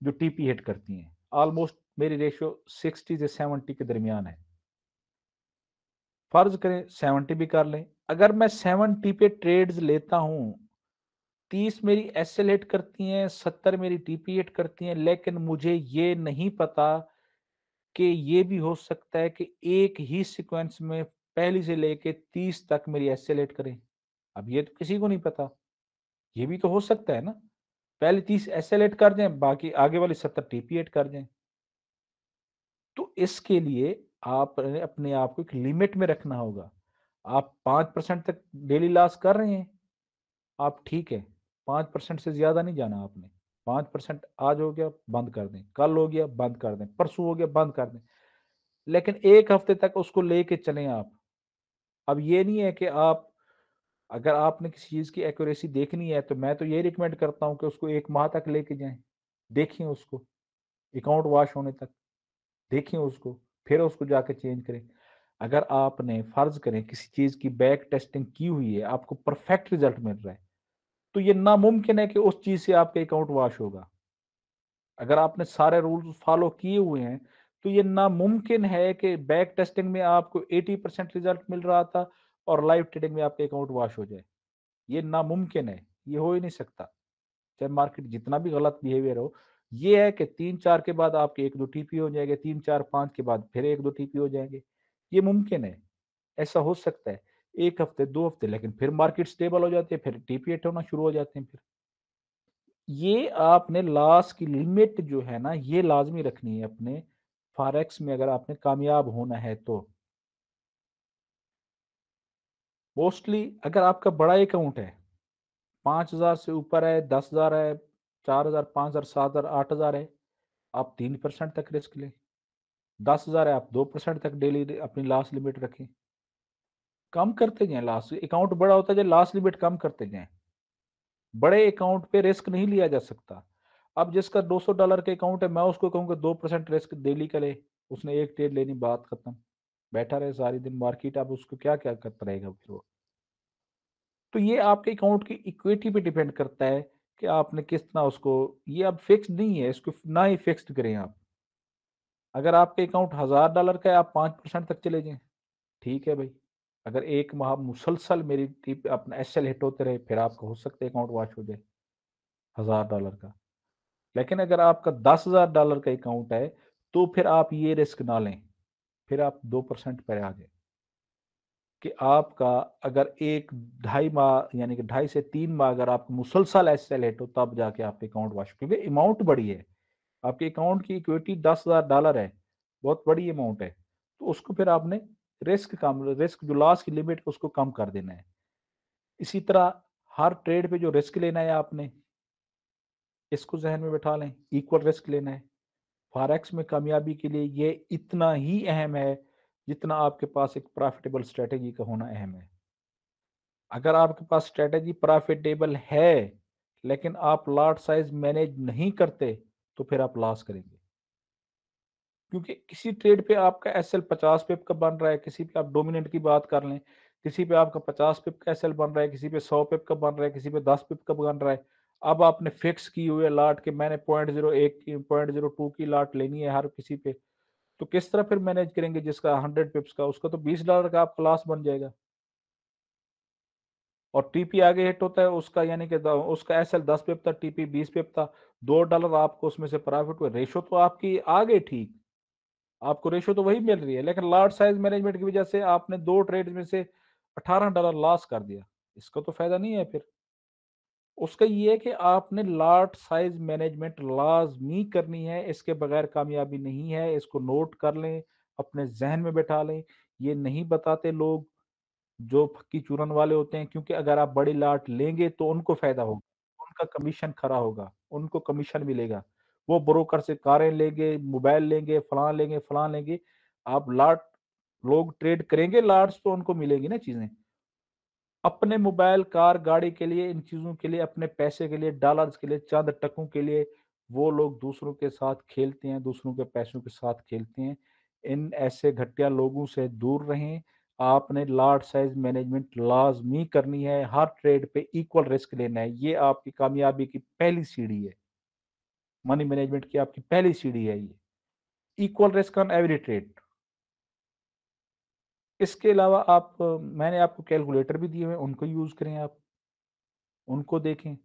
जो टीपी हिट करती हैं ऑलमोस्ट मेरी रेशियो सिक्सटी से सेवेंटी के दरमियान है फर्ज करें सेवेंटी भी कर लें अगर मैं सेवनटी पे ट्रेड्स लेता हूँ तीस मेरी एस एल हिट करती हैं सत्तर मेरी टीपी हिट करती हैं लेकिन मुझे ये नहीं पता कि ये भी हो सकता है कि एक ही सिक्वेंस में पहली से लेके तीस तक मेरी एस एल हिट करें अब ये तो किसी को नहीं पता ये भी तो हो सकता है ना पहले तीस एस एल एड कर दें बाकी आगे वाली सत्तर पी एड कर दें तो इसके लिए आप अपने आप को एक लिमिट में रखना होगा आप पाँच परसेंट तक डेली लॉस कर रहे हैं आप ठीक है पाँच परसेंट से ज़्यादा नहीं जाना आपने पाँच परसेंट आज हो गया बंद कर दें कल हो गया बंद कर दें परसों हो गया बंद कर दें लेकिन एक हफ्ते तक उसको लेके चलें आप अब ये नहीं है कि आप अगर आपने किसी चीज की एक्यूरेसी देखनी है तो मैं तो ये रिकमेंड करता हूँ कि उसको एक माह तक लेके जाएं देखें उसको अकाउंट वॉश होने तक देखें उसको फिर उसको जाके चेंज करें अगर आपने फर्ज करें किसी चीज की बैक टेस्टिंग की हुई है आपको परफेक्ट रिजल्ट मिल रहा है तो ये नामुमकिन है कि उस चीज से आपका अकाउंट वॉश होगा अगर आपने सारे रूल्स फॉलो किए हुए हैं तो ये नामुमकिन है कि बैक टेस्टिंग में आपको 80 परसेंट रिजल्ट मिल रहा था और लाइव ट्रेडिंग में आपके अकाउंट वॉश हो जाए ये नामुमकिन है ये हो ही नहीं सकता चाहे मार्केट जितना भी गलत बिहेवियर हो ये है कि तीन चार के बाद आपके एक दो टीपी हो जाएंगे तीन चार पाँच के बाद फिर एक दो टीपी हो जाएंगे ये मुमकिन है ऐसा हो सकता है एक हफ्ते दो हफ्ते लेकिन फिर मार्केट स्टेबल हो जाती है फिर टीपी एट होना शुरू हो जाते हैं फिर ये आपने लास्ट की लिमिट जो है ना ये लाजमी रखनी है अपने फारेक्स में अगर आपने कामयाब होना है तो मोस्टली अगर आपका बड़ा अकाउंट है पाँच हज़ार से ऊपर है दस हज़ार है चार हज़ार पाँच हज़ार सात हज़ार आठ हज़ार है आप तीन परसेंट तक रिस्क लें दस हज़ार है आप दो परसेंट तक डेली अपनी लास्ट लिमिट रखें कम करते जाएं लास्ट अकाउंट बड़ा होता जाए लास्ट लिमिट कम करते जाएं बड़े अकाउंट पे रिस्क नहीं लिया जा सकता अब जिसका 200 डॉलर का अकाउंट है मैं उसको कहूँगा दो परसेंट रिस्क डेली का ले उसने एक ट्रेड लेनी बात खत्म बैठा रहे सारी दिन मार्केट आप उसको क्या क्या करता रहेगा फिर वो तो ये आपके अकाउंट की इक्विटी पे डिपेंड करता है कि आपने किस तरह उसको ये अब फिक्स नहीं है इसको ना ही फिक्स करें आप अगर आपके अकाउंट हज़ार डॉलर का है आप पाँच परसेंट तक चले जाएं ठीक है भाई अगर एक माह मुसलसल मेरी टीप अपना एस हिट होते रहे फिर आपका हो सकता है अकाउंट वॉश हो जाए हज़ार डॉलर का लेकिन अगर आपका दस हज़ार डॉलर का अकाउंट है तो फिर आप ये रिस्क ना लें फिर आप दो परसेंट पर आ गए कि आपका अगर एक ढाई माह यानी कि ढाई से तीन माह अगर आप मुसलसल ऐसे लेट हो तब जाके आपके अकाउंट वॉश क्योंकि अमाउंट बड़ी है आपके अकाउंट की इक्विटी दस हज़ार डॉलर है बहुत बड़ी अमाउंट है तो उसको फिर आपने रिस्क कम रिस्क जो लॉस की लिमिट उसको कम कर देना है इसी तरह हर ट्रेड पे जो रिस्क लेना है आपने इसको जहन में बैठा लें इक्वल रिस्क लेना है फॉरेक्स में कामयाबी के लिए ये इतना ही अहम है जितना आपके पास एक प्रॉफिटेबल स्ट्रेटेजी का होना अहम है अगर आपके पास स्ट्रेटेजी प्रॉफिटेबल है लेकिन आप लाट साइज मैनेज नहीं करते तो फिर आप लॉस करेंगे क्योंकि किसी ट्रेड पे आपका एस एल पचास पिप का बन रहा है किसी पे आप डोमिनेंट की बात कर लें किसी पे आपका पचास पिप का एस एल बन रहा है किसी पे सौ पिप का बन रहा है किसी पे दस पिप का बन रहा है अब आपने फिक्स की हुई है लाट के मैंने पॉइंट जीरो एक पॉइंट जीरो टू की लाट लेनी है हर किसी पे तो किस तरह फिर मैनेज करेंगे जिसका हंड्रेड पिप्स का उसका तो बीस डॉलर का आप क्लास बन जाएगा और टीपी आगे हिट होता है उसका यानी कि उसका एस एल दस पिप था टीपी बीस पिप था दो डॉलर आपको उसमें से प्रॉफिट हुआ रेशो तो आपकी आगे ठीक आपको रेशो तो वही मिल रही है लेकिन लार्ज साइज मैनेजमेंट की वजह से आपने दो ट्रेड में से अठारह डॉलर लॉस कर दिया इसका तो फायदा नहीं है फिर उसका ये है कि आपने लाट साइज मैनेजमेंट लाजमी करनी है इसके बगैर कामयाबी नहीं है इसको नोट कर लें अपने जहन में बैठा लें ये नहीं बताते लोग जो फक्की चूरन वाले होते हैं क्योंकि अगर आप बड़ी लाट लेंगे तो उनको फायदा होगा उनका कमीशन खड़ा होगा उनको कमीशन मिलेगा वो ब्रोकर से कारें लेंगे मोबाइल लेंगे फलां लेंगे फलां लेंगे आप लाट लोग ट्रेड करेंगे लाट्स तो उनको मिलेंगी ना चीजें अपने मोबाइल कार गाड़ी के लिए इन चीजों के लिए अपने पैसे के लिए डॉलर्स के लिए चंद टकों के लिए वो लोग दूसरों के साथ खेलते हैं दूसरों के पैसों के साथ खेलते हैं इन ऐसे घटिया लोगों से दूर रहें आपने लार्ज साइज मैनेजमेंट लाजमी करनी है हर ट्रेड पे इक्वल रिस्क लेना है ये आपकी कामयाबी की पहली सीढ़ी है मनी मैनेजमेंट की आपकी पहली सीढ़ी है ये equal risk on every trade इसके अलावा आप मैंने आपको कैलकुलेटर भी दिए हुए उनको यूज करें आप उनको देखें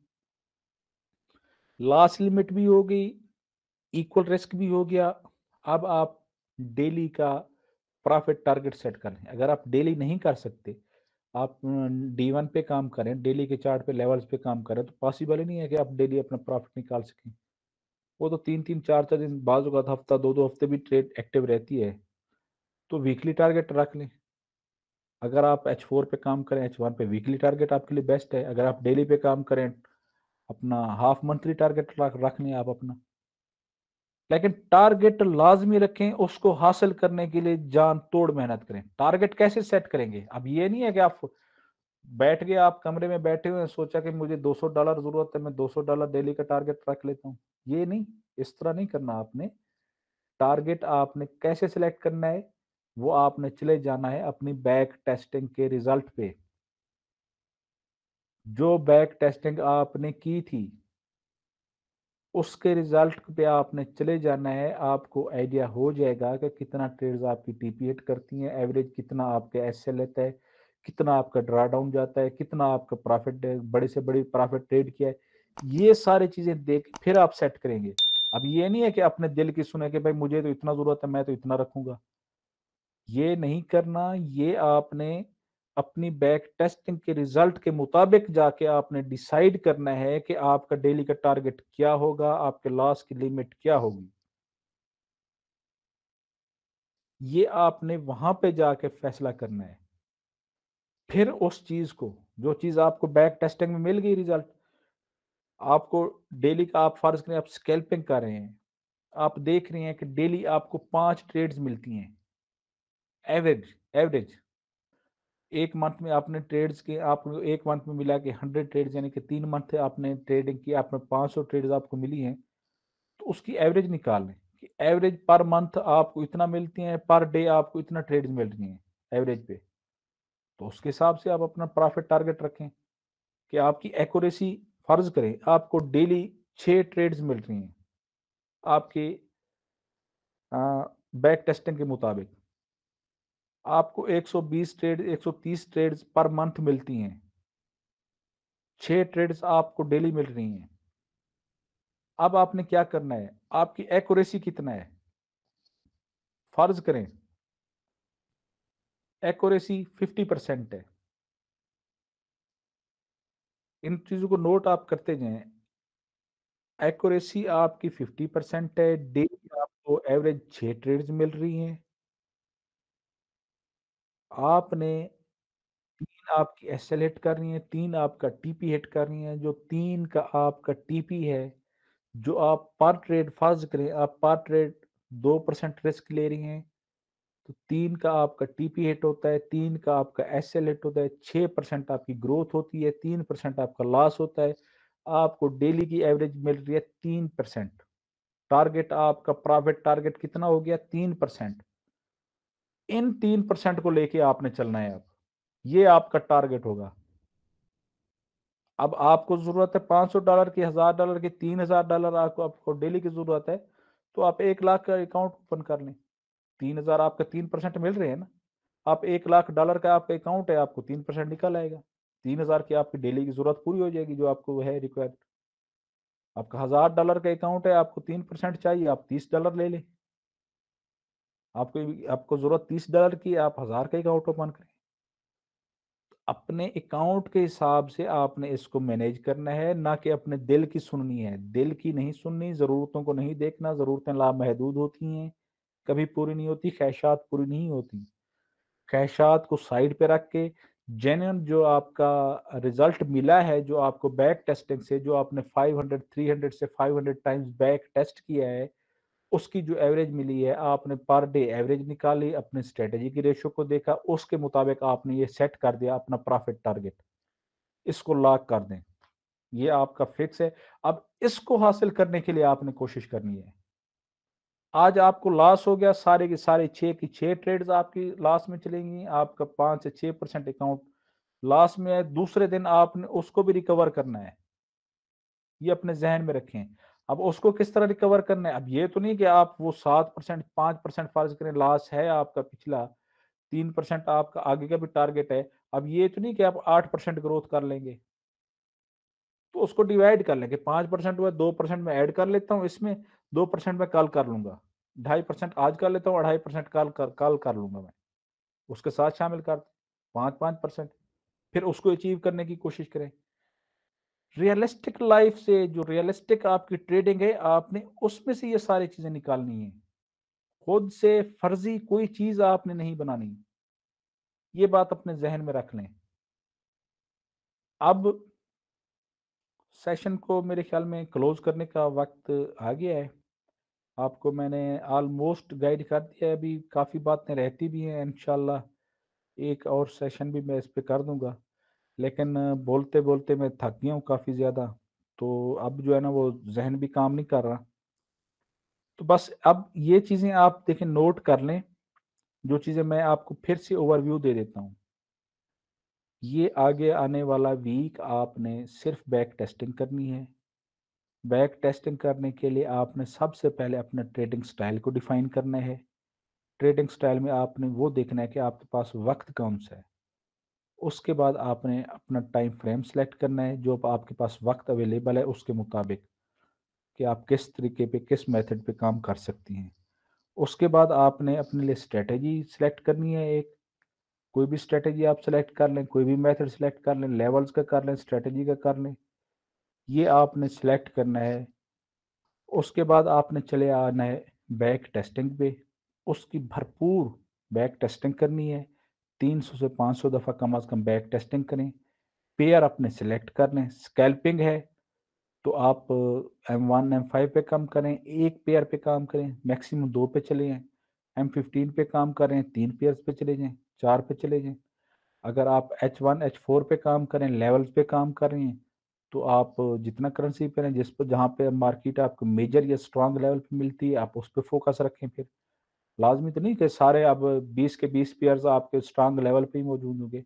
लास्ट लिमिट भी हो गई इक्वल रिस्क भी हो गया अब आप डेली का प्रॉफिट टारगेट सेट करें अगर आप डेली नहीं कर सकते आप डी वन पे काम करें डेली के चार्ट पे लेवल्स पे काम करें तो पॉसिबल ही नहीं है कि आप डेली अपना प्रॉफिट निकाल सकें वो तो तीन तीन चार चार दिन बाद हफ्ता दो दो हफ्ते भी ट्रेड एक्टिव रहती है तो वीकली टारगेट रख लें अगर आप एच फोर पे काम करें एच वन पे वीकली टारगेट आपके लिए बेस्ट है अगर आप डेली पे काम करें अपना हाफ मंथली टारगेट रख लें आप अपना लेकिन टारगेट लाजमी रखें उसको हासिल करने के लिए जान तोड़ मेहनत करें टारगेट कैसे सेट करेंगे अब ये नहीं है कि आप बैठ गए आप कमरे में बैठे हुए सोचा कि मुझे 200 डॉलर जरूरत है मैं 200 डॉलर डेली का टारगेट रख लेता हूँ ये नहीं इस तरह नहीं करना आपने टारगेट आपने कैसे सिलेक्ट करना है वो आपने चले जाना है अपनी बैक टेस्टिंग के रिजल्ट पे जो बैक टेस्टिंग आपने की थी उसके रिजल्ट पे आपने चले जाना है आपको आइडिया हो जाएगा कि कितना ट्रेड्स आपकी हिट करती हैं एवरेज कितना आपके ऐसे लेता है कितना आपका ड्रा डाउन जाता है कितना आपका प्रॉफिट बड़े से बड़ी प्रॉफिट ट्रेड किया है ये सारी चीजें देख फिर आप सेट करेंगे अब ये नहीं है कि अपने दिल की सुने कि भाई मुझे तो इतना जरूरत है मैं तो इतना रखूंगा ये नहीं करना ये आपने अपनी बैक टेस्टिंग के रिजल्ट के मुताबिक जाके आपने डिसाइड करना है कि आपका डेली का टारगेट क्या होगा आपके लॉस की लिमिट क्या होगी ये आपने वहां पे जाके फैसला करना है फिर उस चीज को जो चीज आपको बैक टेस्टिंग में मिल गई रिजल्ट आपको डेली का आप फर्ज करें आप स्केल्पिंग कर रहे हैं आप देख रहे हैं कि डेली आपको पांच ट्रेड्स मिलती हैं एवरेज एवरेज एक मंथ में आपने ट्रेड्स के आपको एक मंथ में मिला के हंड्रेड ट्रेड्स यानी कि तीन मंथ आपने ट्रेडिंग की आपने पाँच सौ ट्रेड्स आपको मिली हैं तो उसकी एवरेज निकाल लें कि एवरेज पर मंथ आपको इतना मिलती है पर डे आपको इतना ट्रेड्स मिल रही हैं एवरेज पे तो उसके हिसाब से आप अपना प्रॉफिट टारगेट रखें कि आपकी एक्यूरेसी फर्ज करें आपको डेली छः ट्रेड्स मिल रही हैं आपके बैक टेस्टिंग के मुताबिक आपको 120 ट्रेड 130 ट्रेड्स पर मंथ मिलती हैं छः ट्रेड्स आपको डेली मिल रही हैं अब आपने क्या करना है आपकी एक्यूरेसी कितना है फर्ज करें एक्यूरेसी 50 परसेंट है इन चीज़ों को नोट आप करते जाएं एक्यूरेसी आपकी 50 परसेंट है डेली आपको एवरेज छह ट्रेड्स मिल रही हैं आपने तीन आपकी एस एल हिट करनी है तीन आपका टीपी हिट करनी है जो तीन का आपका टीपी है जो आप पर ट्रेड फर्ज करें आप पर ट्रेड दो परसेंट रिस्क ले रही हैं तो तीन का आपका टीपी हिट होता है तीन का आपका एस एल हिट होता है छः परसेंट आपकी ग्रोथ होती है तीन परसेंट आपका लॉस होता है आपको डेली की एवरेज मिल रही है तीन परसेंट टारगेट आपका प्रॉफिट टारगेट कितना हो गया तीन परसेंट इन तीन परसेंट को लेके आपने चलना है आप ये आपका टारगेट होगा अब आपको जरूरत है पांच सौ डॉलर की हजार डॉलर की तीन हजार डॉलर आपको आपको डेली की जरूरत है तो आप एक लाख का अकाउंट ओपन कर लें तीन हजार आपका तीन परसेंट मिल रहे हैं ना आप एक लाख डॉलर का आपका अकाउंट है आपको तीन परसेंट निकल आएगा तीन हजार की आपकी डेली की जरूरत पूरी हो जाएगी जो आपको है रिक्वायर्ड आपका हजार डॉलर का अकाउंट है आपको तीन परसेंट चाहिए आप तीस डॉलर ले लें आपको आपको जरूरत तीस डॉलर की आप हजार का अकाउंट ओपन करें अपने अकाउंट के हिसाब से आपने इसको मैनेज करना है ना कि अपने दिल की सुननी है दिल की नहीं सुननी ज़रूरतों को नहीं देखना ज़रूरतें लामहदूद होती हैं कभी पूरी नहीं होती ख्वाहिशात पूरी नहीं होती ख्वाहिशात को साइड पे रख के जेन्यन जो आपका रिजल्ट मिला है जो आपको बैक टेस्टिंग से जो आपने 500 300 से 500 टाइम्स बैक टेस्ट किया है उसकी जो एवरेज मिली है आपने पर डे एवरेज निकाली अपने स्ट्रेटेजी की रेशियो को देखा उसके मुताबिक आपने ये सेट कर दिया अपना प्रॉफिट टारगेट इसको लॉक कर दें ये आपका फिक्स है अब इसको हासिल करने के लिए आपने कोशिश करनी है आज आपको लॉस हो गया सारे के सारे छः की छः ट्रेड्स आपकी लॉस में चलेंगी आपका पाँच से छः परसेंट अकाउंट लॉस में है दूसरे दिन आपने उसको भी रिकवर करना है ये अपने जहन में रखें अब उसको किस तरह रिकवर करना है अब ये तो नहीं कि आप वो सात परसेंट पांच परसेंट फर्ज करें लॉस है आपका पिछला तीन परसेंट आपका आगे का भी टारगेट है अब ये तो नहीं कि आप आठ परसेंट ग्रोथ कर लेंगे तो उसको डिवाइड कर लेंगे पांच परसेंट हुआ दो परसेंट में ऐड कर लेता हूँ इसमें दो परसेंट में कल कर लूंगा ढाई परसेंट आज कर लेता हूँ अढ़ाई परसेंट कल कर कल कर लूंगा मैं उसके साथ शामिल कर पाँच पाँच परसेंट फिर उसको अचीव करने की कोशिश करें रियलिस्टिक लाइफ से जो रियलिस्टिक आपकी ट्रेडिंग है आपने उसमें से ये सारी चीजें निकालनी है खुद से फर्जी कोई चीज आपने नहीं बनानी ये बात अपने जहन में रख लें अब सेशन को मेरे ख्याल में क्लोज करने का वक्त आ गया है आपको मैंने ऑलमोस्ट गाइड कर दिया है अभी काफ़ी बातें रहती भी हैं इन एक और सेशन भी मैं इस पर कर दूंगा लेकिन बोलते बोलते मैं थक गया हूँ काफ़ी ज़्यादा तो अब जो है ना वो जहन भी काम नहीं कर रहा तो बस अब ये चीज़ें आप देखें नोट कर लें जो चीज़ें मैं आपको फिर से ओवरव्यू दे देता हूँ ये आगे आने वाला वीक आपने सिर्फ बैक टेस्टिंग करनी है बैक टेस्टिंग करने के लिए आपने सबसे पहले अपने ट्रेडिंग स्टाइल को डिफाइन करना है ट्रेडिंग स्टाइल में आपने वो देखना है कि आपके पास वक्त कौन सा है उसके बाद आपने अपना टाइम फ्रेम सेलेक्ट करना है जो आपके पास वक्त अवेलेबल है उसके मुताबिक कि आप किस तरीके पे किस मेथड पे काम कर सकती हैं उसके बाद आपने अपने लिए स्ट्रेटजी सेलेक्ट करनी है एक कोई भी स्ट्रेटजी आप सेलेक्ट कर लें कोई भी मेथड सेलेक्ट कर लें लेवल्स का कर लें स्ट्रेटजी का कर लें ये आपने सेलेक्ट करना है उसके बाद आपने चले आना है बैक टेस्टिंग पे उसकी भरपूर बैक टेस्टिंग करनी है 300 से 500 दफ़ा कम अज़ कम बैक टेस्टिंग करें पेयर अपने सिलेक्ट कर लें स्कैल्पिंग है तो आप एम वन एम फाइव पे काम करें एक पेयर पे काम करें मैक्सिमम दो पे चले जाएँ एम फिफ्टीन पे काम करें तीन पेयर्स पे चले जाएँ चार पे चले जाएँ अगर आप एच वन एच फोर पे काम करें लेवल्स पे काम कर रहे हैं तो आप जितना करेंसी पे रहें जिस पर जहाँ पे मार्केट आपको मेजर या स्ट्रॉन्ग लेवल पे मिलती है आप उस पर फोकस रखें फिर लाजमी तो नहीं कि सारे अब 20 के 20 पेयर्स आपके स्ट्रांग लेवल पे ही मौजूद होंगे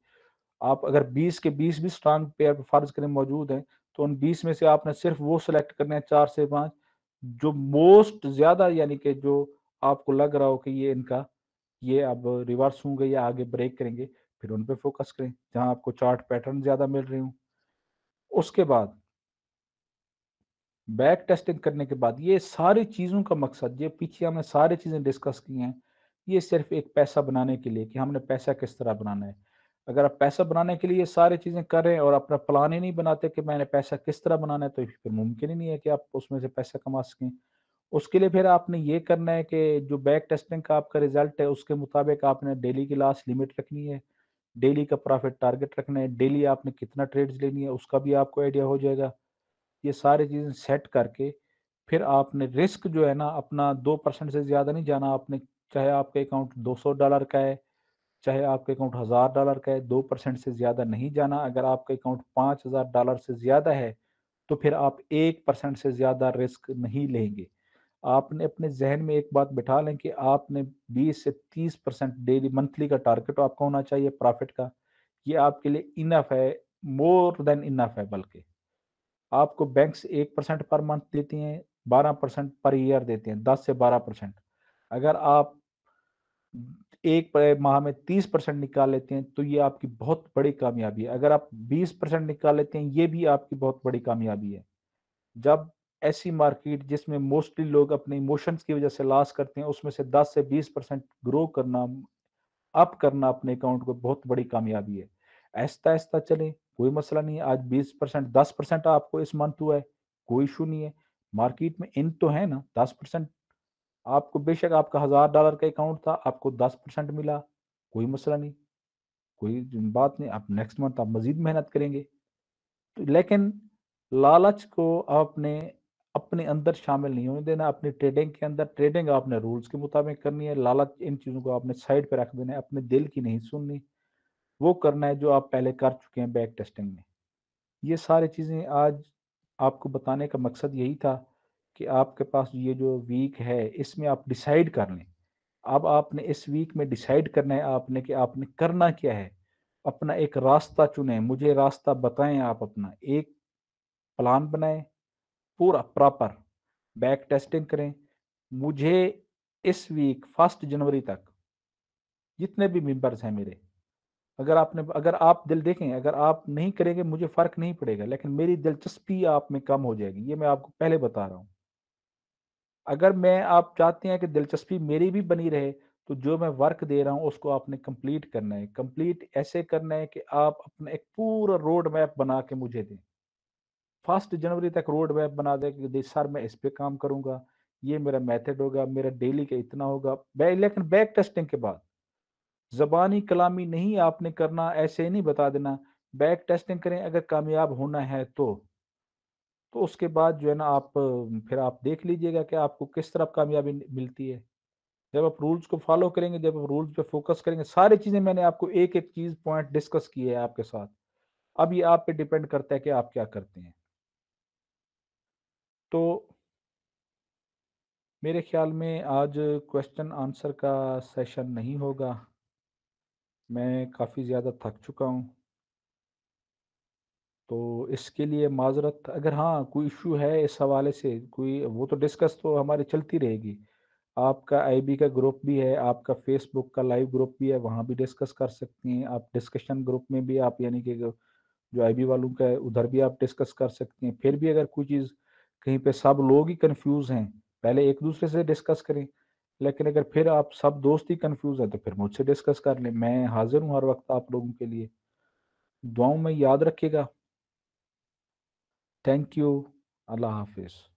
आप अगर 20 के 20 भी स्ट्रांग पेयर फर्ज करें मौजूद हैं तो उन 20 में से आपने सिर्फ वो सिलेक्ट करने हैं चार से पाँच जो मोस्ट ज़्यादा यानी कि जो आपको लग रहा हो कि ये इनका ये अब रिवर्स होंगे या आगे ब्रेक करेंगे फिर उन पर फोकस करें जहाँ आपको चार्ट पैटर्न ज़्यादा मिल रहे हों उसके बाद बैक टेस्टिंग करने के बाद ये सारी चीज़ों का मकसद ये पीछे हमने सारी चीज़ें डिस्कस की हैं ये सिर्फ एक पैसा बनाने के लिए कि हमने पैसा किस तरह बनाना है अगर आप पैसा बनाने के लिए ये सारी चीज़ें कर रहे हैं और अपना प्लान ही नहीं बनाते कि मैंने पैसा किस तरह बनाना है तो फिर मुमकिन ही नहीं है कि आप उसमें से पैसा कमा सकें उसके लिए फिर आपने ये करना है कि जो बैक टेस्टिंग का आपका रिजल्ट है उसके मुताबिक आपने डेली की लास्ट लिमिट रखनी है डेली का प्रॉफिट टारगेट रखना है डेली आपने कितना ट्रेड्स लेनी है उसका भी आपको आइडिया हो जाएगा ये सारी चीज़ें सेट करके फिर आपने रिस्क जो है ना अपना दो परसेंट से ज़्यादा नहीं जाना आपने चाहे आपके अकाउंट दो सौ डॉलर का है चाहे आपके अकाउंट हज़ार डॉलर का है दो परसेंट से ज़्यादा नहीं जाना अगर आपके अकाउंट पाँच हज़ार डॉलर से ज़्यादा है तो फिर आप एक परसेंट से ज़्यादा रिस्क नहीं लेंगे आपने अपने जहन में एक बात बिठा लें कि आपने 20 से 30 परसेंट डेली मंथली का टारगेट आपका होना चाहिए प्रॉफिट का ये आपके लिए इनफ है मोर देन इनफ है बल्कि आपको बैंक्स एक परसेंट पर मंथ देती हैं बारह परसेंट पर ईयर देती हैं दस से बारह परसेंट अगर आप एक माह में तीस परसेंट निकाल लेते हैं तो ये आपकी बहुत बड़ी कामयाबी है अगर आप बीस परसेंट निकाल लेते हैं ये भी आपकी बहुत बड़ी कामयाबी है जब ऐसी मार्केट जिसमें मोस्टली लोग अपने इमोशंस की वजह से लॉस करते हैं उसमें से 10 से 20 परसेंट ग्रो करना अप करना अपने अकाउंट को बहुत बड़ी कामयाबी है ऐसा ऐसा चलें कोई मसला नहीं है आज बीस परसेंट दस परसेंट आपको इस मंथ हुआ है कोई इशू नहीं है मार्केट में इन तो है ना दस परसेंट आपको बेशक आपका हजार डॉलर का अकाउंट था आपको दस परसेंट मिला कोई मसला नहीं कोई बात नहीं आप नेक्स्ट मंथ आप मजीद मेहनत करेंगे तो लेकिन लालच को आपने अपने अंदर शामिल नहीं होने देना अपनी ट्रेडिंग के अंदर ट्रेडिंग आपने रूल्स के मुताबिक करनी है लालच इन चीज़ों को आपने साइड पर रख देना है अपने दिल की नहीं सुननी वो करना है जो आप पहले कर चुके हैं बैक टेस्टिंग में ये सारी चीज़ें आज आपको बताने का मकसद यही था कि आपके पास ये जो वीक है इसमें आप डिसाइड कर लें अब आपने इस वीक में डिसाइड करना है आपने कि आपने करना क्या है अपना एक रास्ता चुने मुझे रास्ता बताएं आप अपना एक प्लान बनाएं पूरा प्रॉपर बैक टेस्टिंग करें मुझे इस वीक फर्स्ट जनवरी तक जितने भी मेंबर्स हैं मेरे अगर आपने अगर आप दिल देखें अगर आप नहीं करेंगे मुझे फर्क नहीं पड़ेगा लेकिन मेरी दिलचस्पी आप में कम हो जाएगी ये मैं आपको पहले बता रहा हूँ अगर मैं आप चाहते हैं कि दिलचस्पी मेरी भी बनी रहे तो जो मैं वर्क दे रहा हूँ उसको आपने कंप्लीट करना है कंप्लीट ऐसे करना है कि आप अपना एक पूरा रोड मैप बना के मुझे दें फर्स्ट जनवरी तक रोड मैप बना दें कि सर मैं इस पर काम करूँगा ये मेरा मेथड होगा मेरा डेली का इतना होगा लेकिन बैक टेस्टिंग के बाद जबानी कलामी नहीं आपने करना ऐसे नहीं बता देना बैक टेस्टिंग करें अगर कामयाब होना है तो तो उसके बाद जो है ना आप फिर आप देख लीजिएगा कि आपको किस तरह कामयाबी मिलती है जब आप रूल्स को फॉलो करेंगे जब आप रूल्स पे फोकस करेंगे सारी चीज़ें मैंने आपको एक एक चीज़ पॉइंट डिस्कस की है आपके साथ अब ये आप पे डिपेंड करता है कि आप क्या करते हैं तो मेरे ख्याल में आज क्वेश्चन आंसर का सेशन नहीं होगा मैं काफ़ी ज़्यादा थक चुका हूँ। तो इसके लिए माज़रत अगर हाँ, कोई इशू है इस हवाले से कोई वो तो डिस्कस तो हमारी चलती रहेगी। आपका आईबी का ग्रुप भी है, आपका फ़ेसबुक का लाइव ग्रुप भी है, वहाँ भी डिस्कस कर सकती हैं। आप डिस्कशन ग्रुप में भी आप यानी कि जो आईबी वालों का है, उधर भी आप डिस्कस कर सकते हैं। फिर भी अगर कोई चीज़ कहीं पे सब लोग ही कन्फ्यूज़ हैं, पहले एक-दूसरे से डिस्कस करें। लेकिन अगर फिर आप सब दोस्त ही कन्फ्यूज है तो फिर मुझसे डिस्कस कर लें मैं हाजिर हूँ हर वक्त आप लोगों के लिए दुआओं में याद रखिएगा थैंक यू अल्लाह हाफिज़